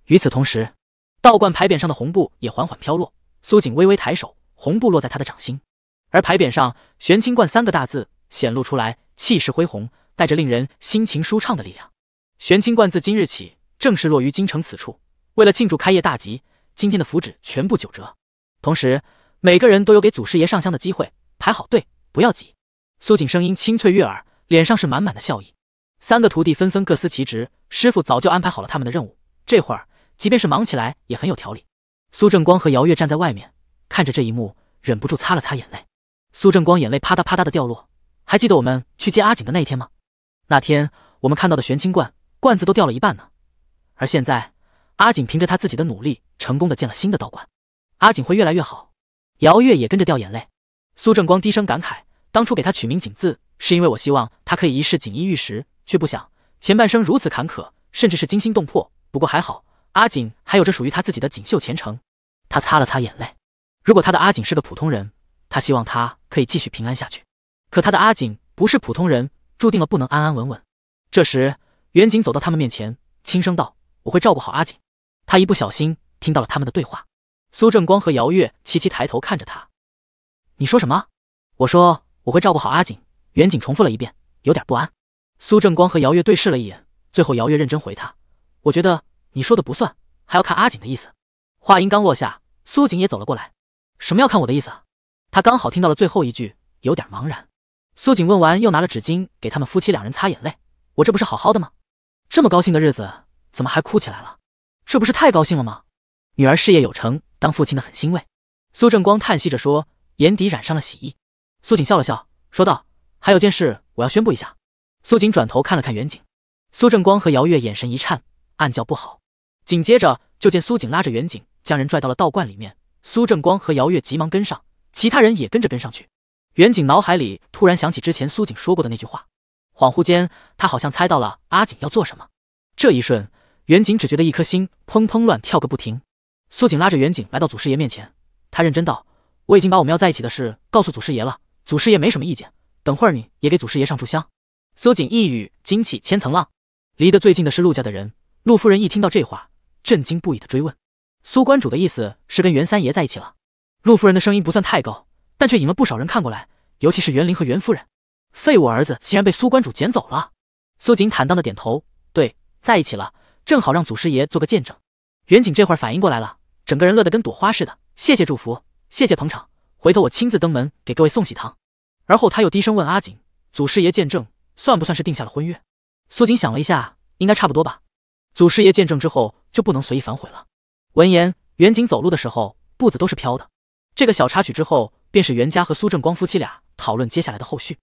与此同时，道观牌匾上的红布也缓缓飘落。苏锦微微抬手，红布落在他的掌心。而牌匾上“玄清观”三个大字显露出来，气势恢宏，带着令人心情舒畅的力量。玄清观自今日起正式落于京城此处。为了庆祝开业大吉，今天的符纸全部九折。同时，每个人都有给祖师爷上香的机会，排好队，不要急。苏锦声音清脆悦耳，脸上是满满的笑意。三个徒弟纷纷各司其职，师傅早就安排好了他们的任务，这会儿即便是忙起来也很有条理。苏正光和姚月站在外面，看着这一幕，忍不住擦了擦眼泪。苏正光眼泪啪嗒啪嗒的掉落，还记得我们去接阿锦的那一天吗？那天我们看到的玄清观罐子都掉了一半呢。而现在，阿锦凭着他自己的努力，成功的建了新的道观。阿锦会越来越好。姚月也跟着掉眼泪。苏正光低声感慨：当初给他取名锦字，是因为我希望他可以一世锦衣玉食，却不想前半生如此坎坷，甚至是惊心动魄。不过还好，阿锦还有着属于他自己的锦绣前程。他擦了擦眼泪。如果他的阿锦是个普通人，他希望他。可以继续平安下去，可他的阿锦不是普通人，注定了不能安安稳稳。这时，远景走到他们面前，轻声道：“我会照顾好阿锦。”他一不小心听到了他们的对话。苏正光和姚月齐齐抬头看着他：“你说什么？”“我说我会照顾好阿锦。”远景重复了一遍，有点不安。苏正光和姚月对视了一眼，最后姚月认真回他：“我觉得你说的不算，还要看阿锦的意思。”话音刚落下，苏锦也走了过来：“什么要看我的意思啊？”他刚好听到了最后一句，有点茫然。苏锦问完，又拿了纸巾给他们夫妻两人擦眼泪。我这不是好好的吗？这么高兴的日子，怎么还哭起来了？这不是太高兴了吗？女儿事业有成，当父亲的很欣慰。苏正光叹息着说，眼底染上了喜意。苏锦笑了笑，说道：“还有件事我要宣布一下。”苏锦转头看了看远景，苏正光和姚月眼神一颤，暗叫不好。紧接着就见苏锦拉着远景，将人拽到了道观里面。苏正光和姚月急忙跟上。其他人也跟着跟上去，远景脑海里突然想起之前苏锦说过的那句话，恍惚间，他好像猜到了阿锦要做什么。这一瞬，远景只觉得一颗心砰砰乱跳个不停。苏锦拉着远景来到祖师爷面前，他认真道：“我已经把我们要在一起的事告诉祖师爷了，祖师爷没什么意见。等会儿你也给祖师爷上炷香。”苏锦一语惊起千层浪，离得最近的是陆家的人，陆夫人一听到这话，震惊不已的追问：“苏观主的意思是跟袁三爷在一起了？”陆夫人的声音不算太高，但却引了不少人看过来，尤其是袁林和袁夫人。废物儿子竟然被苏观主捡走了。苏锦坦荡的点头，对，在一起了，正好让祖师爷做个见证。袁锦这会儿反应过来了，整个人乐得跟朵花似的。谢谢祝福，谢谢捧场，回头我亲自登门给各位送喜糖。而后他又低声问阿锦：“祖师爷见证算不算是定下了婚约？”苏锦想了一下，应该差不多吧。祖师爷见证之后就不能随意反悔了。闻言，袁锦走路的时候步子都是飘的。这个小插曲之后，便是袁家和苏正光夫妻俩讨论接下来的后续，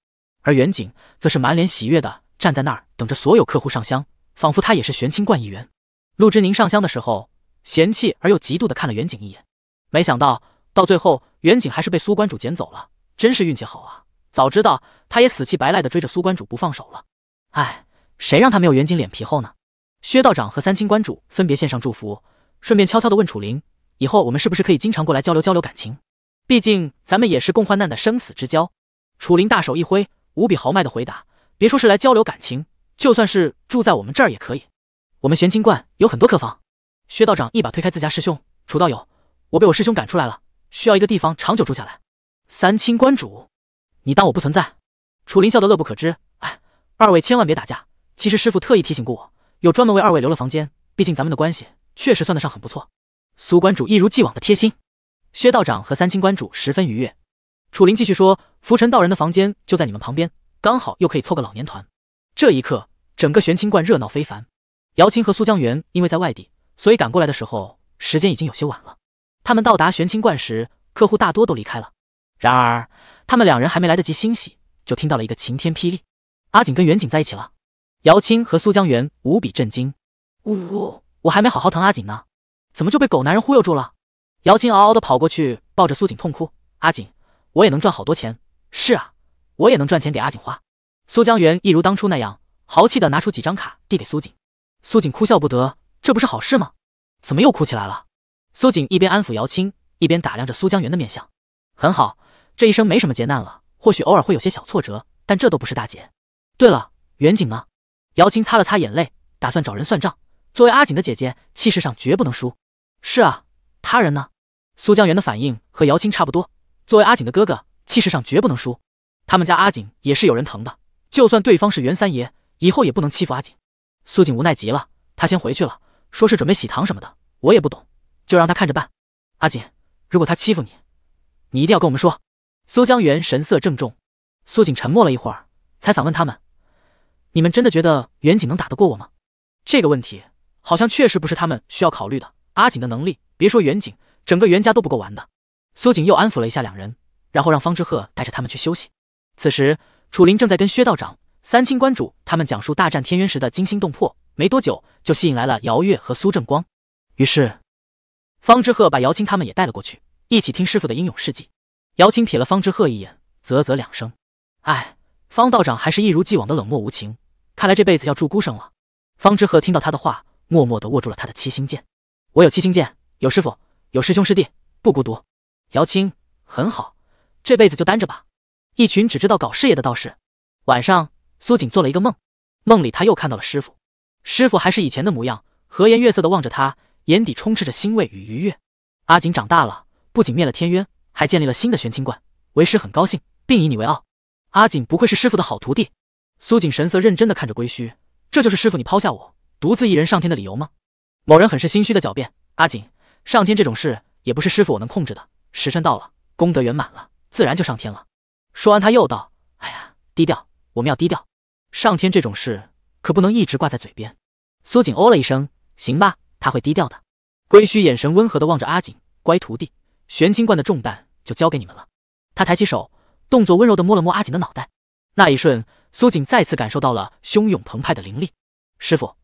而袁景则是满脸喜悦的站在那儿等着所有客户上香，仿佛他也是玄清观一员。陆之宁上香的时候，嫌弃而又嫉妒的看了袁景一眼，没想到到最后袁景还是被苏观主捡走了，真是运气好啊！早知道他也死乞白赖的追着苏观主不放手了，唉，谁让他没有袁景脸皮厚呢？薛道长和三清观主分别献上祝福，顺便悄悄的问楚灵。以后我们是不是可以经常过来交流交流感情？毕竟咱们也是共患难的生死之交。楚林大手一挥，无比豪迈的回答：“别说是来交流感情，就算是住在我们这儿也可以。我们玄清观有很多客房。”薛道长一把推开自家师兄：“楚道友，我被我师兄赶出来了，需要一个地方长久住下来。”三清观主，你当我不存在？楚林笑得乐不可支：“哎，二位千万别打架。其实师傅特意提醒过我，有专门为二位留了房间。毕竟咱们的关系确实算得上很不错。”苏观主一如既往的贴心，薛道长和三清观主十分愉悦。楚林继续说：“浮尘道人的房间就在你们旁边，刚好又可以凑个老年团。”这一刻，整个玄清观热闹非凡。姚青和苏江元因为在外地，所以赶过来的时候时间已经有些晚了。他们到达玄清观时，客户大多都离开了。然而，他们两人还没来得及欣喜，就听到了一个晴天霹雳：阿锦跟袁景在一起了。姚青和苏江元无比震惊：“呜、呜，我还没好好疼阿锦呢！”怎么就被狗男人忽悠住了？姚青嗷嗷的跑过去，抱着苏锦痛哭：“阿锦，我也能赚好多钱。”“是啊，我也能赚钱给阿锦花。”苏江元一如当初那样豪气的拿出几张卡递给苏锦。苏锦哭笑不得：“这不是好事吗？怎么又哭起来了？”苏锦一边安抚姚青，一边打量着苏江元的面相：“很好，这一生没什么劫难了。或许偶尔会有些小挫折，但这都不是大劫。对了，远景呢？”姚青擦了擦眼泪，打算找人算账。作为阿锦的姐姐，气势上绝不能输。是啊，他人呢？苏江源的反应和姚青差不多。作为阿锦的哥哥，气势上绝不能输。他们家阿锦也是有人疼的，就算对方是袁三爷，以后也不能欺负阿锦。苏锦无奈极了，他先回去了，说是准备喜糖什么的。我也不懂，就让他看着办。阿锦，如果他欺负你，你一定要跟我们说。苏江源神色郑重。苏锦沉默了一会儿，才反问他们：“你们真的觉得袁锦能打得过我吗？”这个问题好像确实不是他们需要考虑的。阿锦的能力，别说袁景，整个袁家都不够玩的。苏锦又安抚了一下两人，然后让方之鹤带着他们去休息。此时，楚林正在跟薛道长、三清观主他们讲述大战天渊时的惊心动魄，没多久就吸引来了姚月和苏正光。于是，方之鹤把姚青他们也带了过去，一起听师傅的英勇事迹。姚青瞥了方之鹤一眼，啧啧两声，哎，方道长还是一如既往的冷漠无情，看来这辈子要住孤生了。方之鹤听到他的话，默默的握住了他的七星剑。我有七星剑，有师傅，有师兄师弟，不孤独。姚青很好，这辈子就单着吧。一群只知道搞事业的道士。晚上，苏锦做了一个梦，梦里他又看到了师傅，师傅还是以前的模样，和颜悦色的望着他，眼底充斥着欣慰与愉悦。阿锦长大了，不仅灭了天渊，还建立了新的玄清观，为师很高兴，并以你为傲。阿锦不愧是师傅的好徒弟。苏锦神色认真的看着归墟，这就是师傅你抛下我，独自一人上天的理由吗？某人很是心虚的狡辩：“阿锦，上天这种事也不是师傅我能控制的。时辰到了，功德圆满了，自然就上天了。”说完，他又道：“哎呀，低调，我们要低调。上天这种事可不能一直挂在嘴边。”苏锦哦了一声：“行吧，他会低调的。”归墟眼神温和的望着阿锦：“乖徒弟，玄清观的重担就交给你们了。”他抬起手，动作温柔的摸了摸阿锦的脑袋。那一瞬，苏锦再次感受到了汹涌澎湃的灵力。师傅，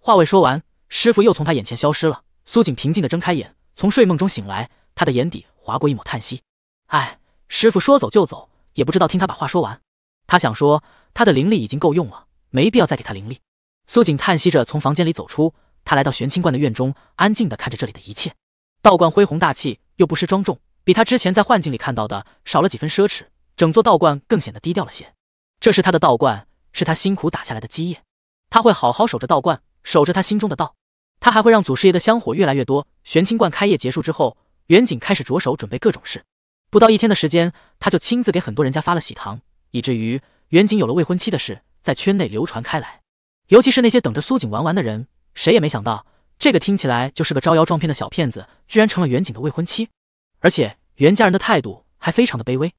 话未说完。师傅又从他眼前消失了。苏锦平静地睁开眼，从睡梦中醒来，他的眼底划过一抹叹息：“哎，师傅说走就走，也不知道听他把话说完。”他想说，他的灵力已经够用了，没必要再给他灵力。苏锦叹息着从房间里走出，他来到玄清观的院中，安静地看着这里的一切。道观恢宏大气，又不失庄重，比他之前在幻境里看到的少了几分奢侈，整座道观更显得低调了些。这是他的道观，是他辛苦打下来的基业，他会好好守着道观。守着他心中的道，他还会让祖师爷的香火越来越多。玄清观开业结束之后，袁景开始着手准备各种事。不到一天的时间，他就亲自给很多人家发了喜糖，以至于袁景有了未婚妻的事在圈内流传开来。尤其是那些等着苏锦玩完的人，谁也没想到这个听起来就是个招摇撞骗的小骗子，居然成了袁景的未婚妻。而且袁家人的态度还非常的卑微，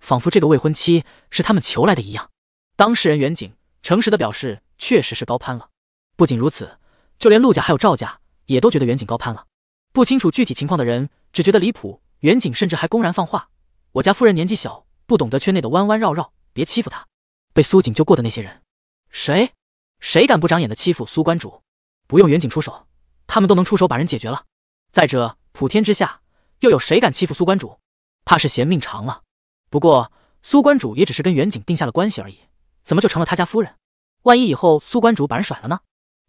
仿佛这个未婚妻是他们求来的一样。当事人袁景诚实的表示，确实是高攀了。不仅如此，就连陆家还有赵家也都觉得远景高攀了。不清楚具体情况的人只觉得离谱。远景甚至还公然放话：“我家夫人年纪小，不懂得圈内的弯弯绕绕，别欺负她。”被苏锦救过的那些人，谁？谁敢不长眼的欺负苏观主？不用远景出手，他们都能出手把人解决了。再者，普天之下又有谁敢欺负苏观主？怕是嫌命长了。不过，苏观主也只是跟远景定下了关系而已，怎么就成了他家夫人？万一以后苏观主把人甩了呢？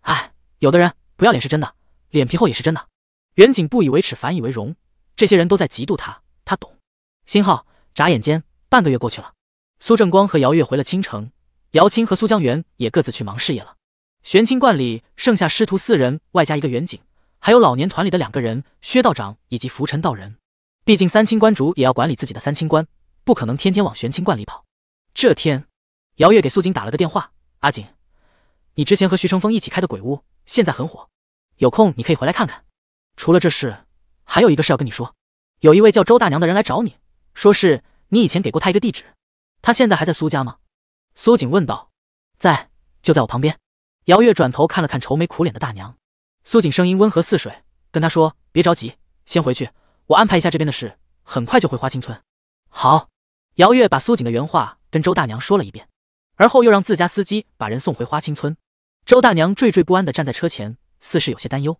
哎，有的人不要脸是真的，脸皮厚也是真的。远景不以为耻，反以为荣。这些人都在嫉妒他，他懂。星号，眨眼间半个月过去了，苏正光和姚月回了青城，姚青和苏江元也各自去忙事业了。玄清观里剩下师徒四人，外加一个远景，还有老年团里的两个人，薛道长以及浮尘道人。毕竟三清观主也要管理自己的三清观，不可能天天往玄清观里跑。这天，姚月给苏锦打了个电话，阿锦。你之前和徐成峰一起开的鬼屋现在很火，有空你可以回来看看。除了这事，还有一个事要跟你说，有一位叫周大娘的人来找你，说是你以前给过他一个地址，他现在还在苏家吗？苏锦问道。在，就在我旁边。姚月转头看了看愁眉苦脸的大娘，苏锦声音温和似水，跟他说：“别着急，先回去，我安排一下这边的事，很快就回花青村。”好。姚月把苏锦的原话跟周大娘说了一遍，而后又让自家司机把人送回花青村。周大娘惴惴不安地站在车前，似是有些担忧。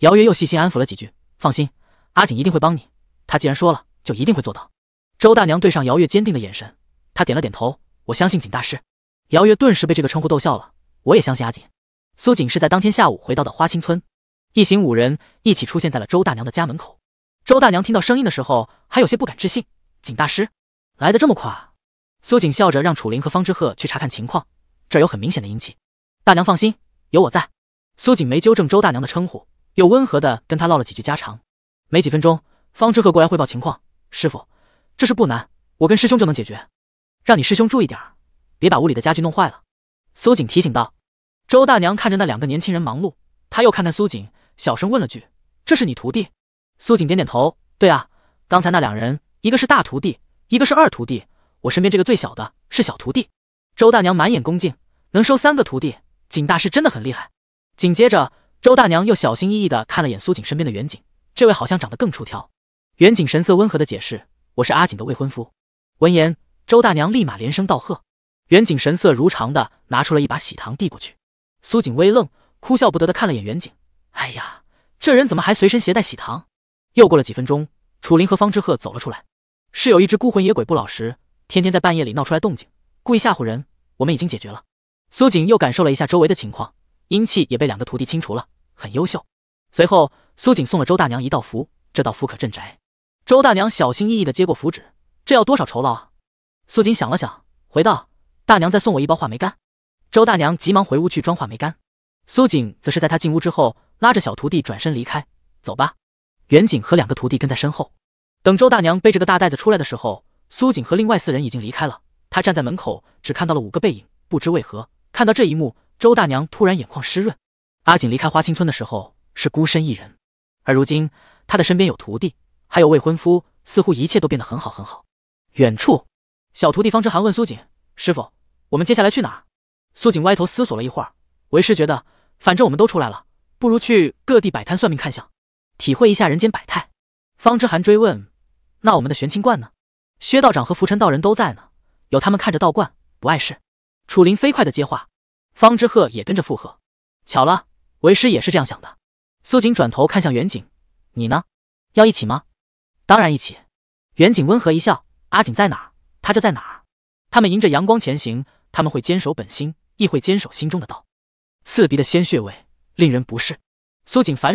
姚月又细心安抚了几句：“放心，阿锦一定会帮你。他既然说了，就一定会做到。”周大娘对上姚月坚定的眼神，她点了点头：“我相信景大师。”姚月顿时被这个称呼逗笑了：“我也相信阿锦。”苏锦是在当天下午回到的花青村，一行五人一起出现在了周大娘的家门口。周大娘听到声音的时候还有些不敢置信：“景大师来的这么快？”苏锦笑着让楚灵和方之鹤去查看情况，这儿有很明显的阴气。大娘放心，有我在。苏锦没纠正周大娘的称呼，又温和的跟她唠了几句家常。没几分钟，方知鹤过来汇报情况：“师傅，这事不难，我跟师兄就能解决。让你师兄注意点别把屋里的家具弄坏了。”苏锦提醒道。周大娘看着那两个年轻人忙碌，她又看看苏锦，小声问了句：“这是你徒弟？”苏锦点点头：“对啊，刚才那两人，一个是大徒弟，一个是二徒弟。我身边这个最小的，是小徒弟。”周大娘满眼恭敬，能收三个徒弟。景大师真的很厉害。紧接着，周大娘又小心翼翼的看了眼苏锦身边的远景，这位好像长得更出挑。远景神色温和的解释：“我是阿景的未婚夫。”闻言，周大娘立马连声道贺。远景神色如常的拿出了一把喜糖递过去。苏锦微愣，哭笑不得的看了眼远景：“哎呀，这人怎么还随身携带喜糖？”又过了几分钟，楚林和方之鹤走了出来：“是有一只孤魂野鬼不老实，天天在半夜里闹出来动静，故意吓唬人。我们已经解决了。”苏锦又感受了一下周围的情况，阴气也被两个徒弟清除了，很优秀。随后，苏锦送了周大娘一道符，这道符可镇宅。周大娘小心翼翼地接过符纸，这要多少酬劳？啊？苏锦想了想，回道：“大娘再送我一包话梅干。”周大娘急忙回屋去装话梅干。苏锦则是在她进屋之后，拉着小徒弟转身离开：“走吧。”袁锦和两个徒弟跟在身后。等周大娘背着个大袋子出来的时候，苏锦和另外四人已经离开了。他站在门口，只看到了五个背影，不知为何。看到这一幕，周大娘突然眼眶湿润。阿锦离开花青村的时候是孤身一人，而如今他的身边有徒弟，还有未婚夫，似乎一切都变得很好很好。远处，小徒弟方之寒问苏锦：“师傅，我们接下来去哪儿？”苏锦歪头思索了一会儿，为师觉得，反正我们都出来了，不如去各地摆摊算命看相，体会一下人间百态。方之寒追问：“那我们的玄清观呢？”薛道长和浮尘道人都在呢，有他们看着道观不碍事。楚林飞快的接话，方之鹤也跟着附和。巧了，为师也是这样想的。苏锦转头看向远景，你呢？要一起吗？当然一起。远景温和一笑，阿锦在哪，他就在哪儿。他们迎着阳光前行，他们会坚守本心，亦会坚守心中的道。刺鼻的鲜血味令人不适。苏锦反手。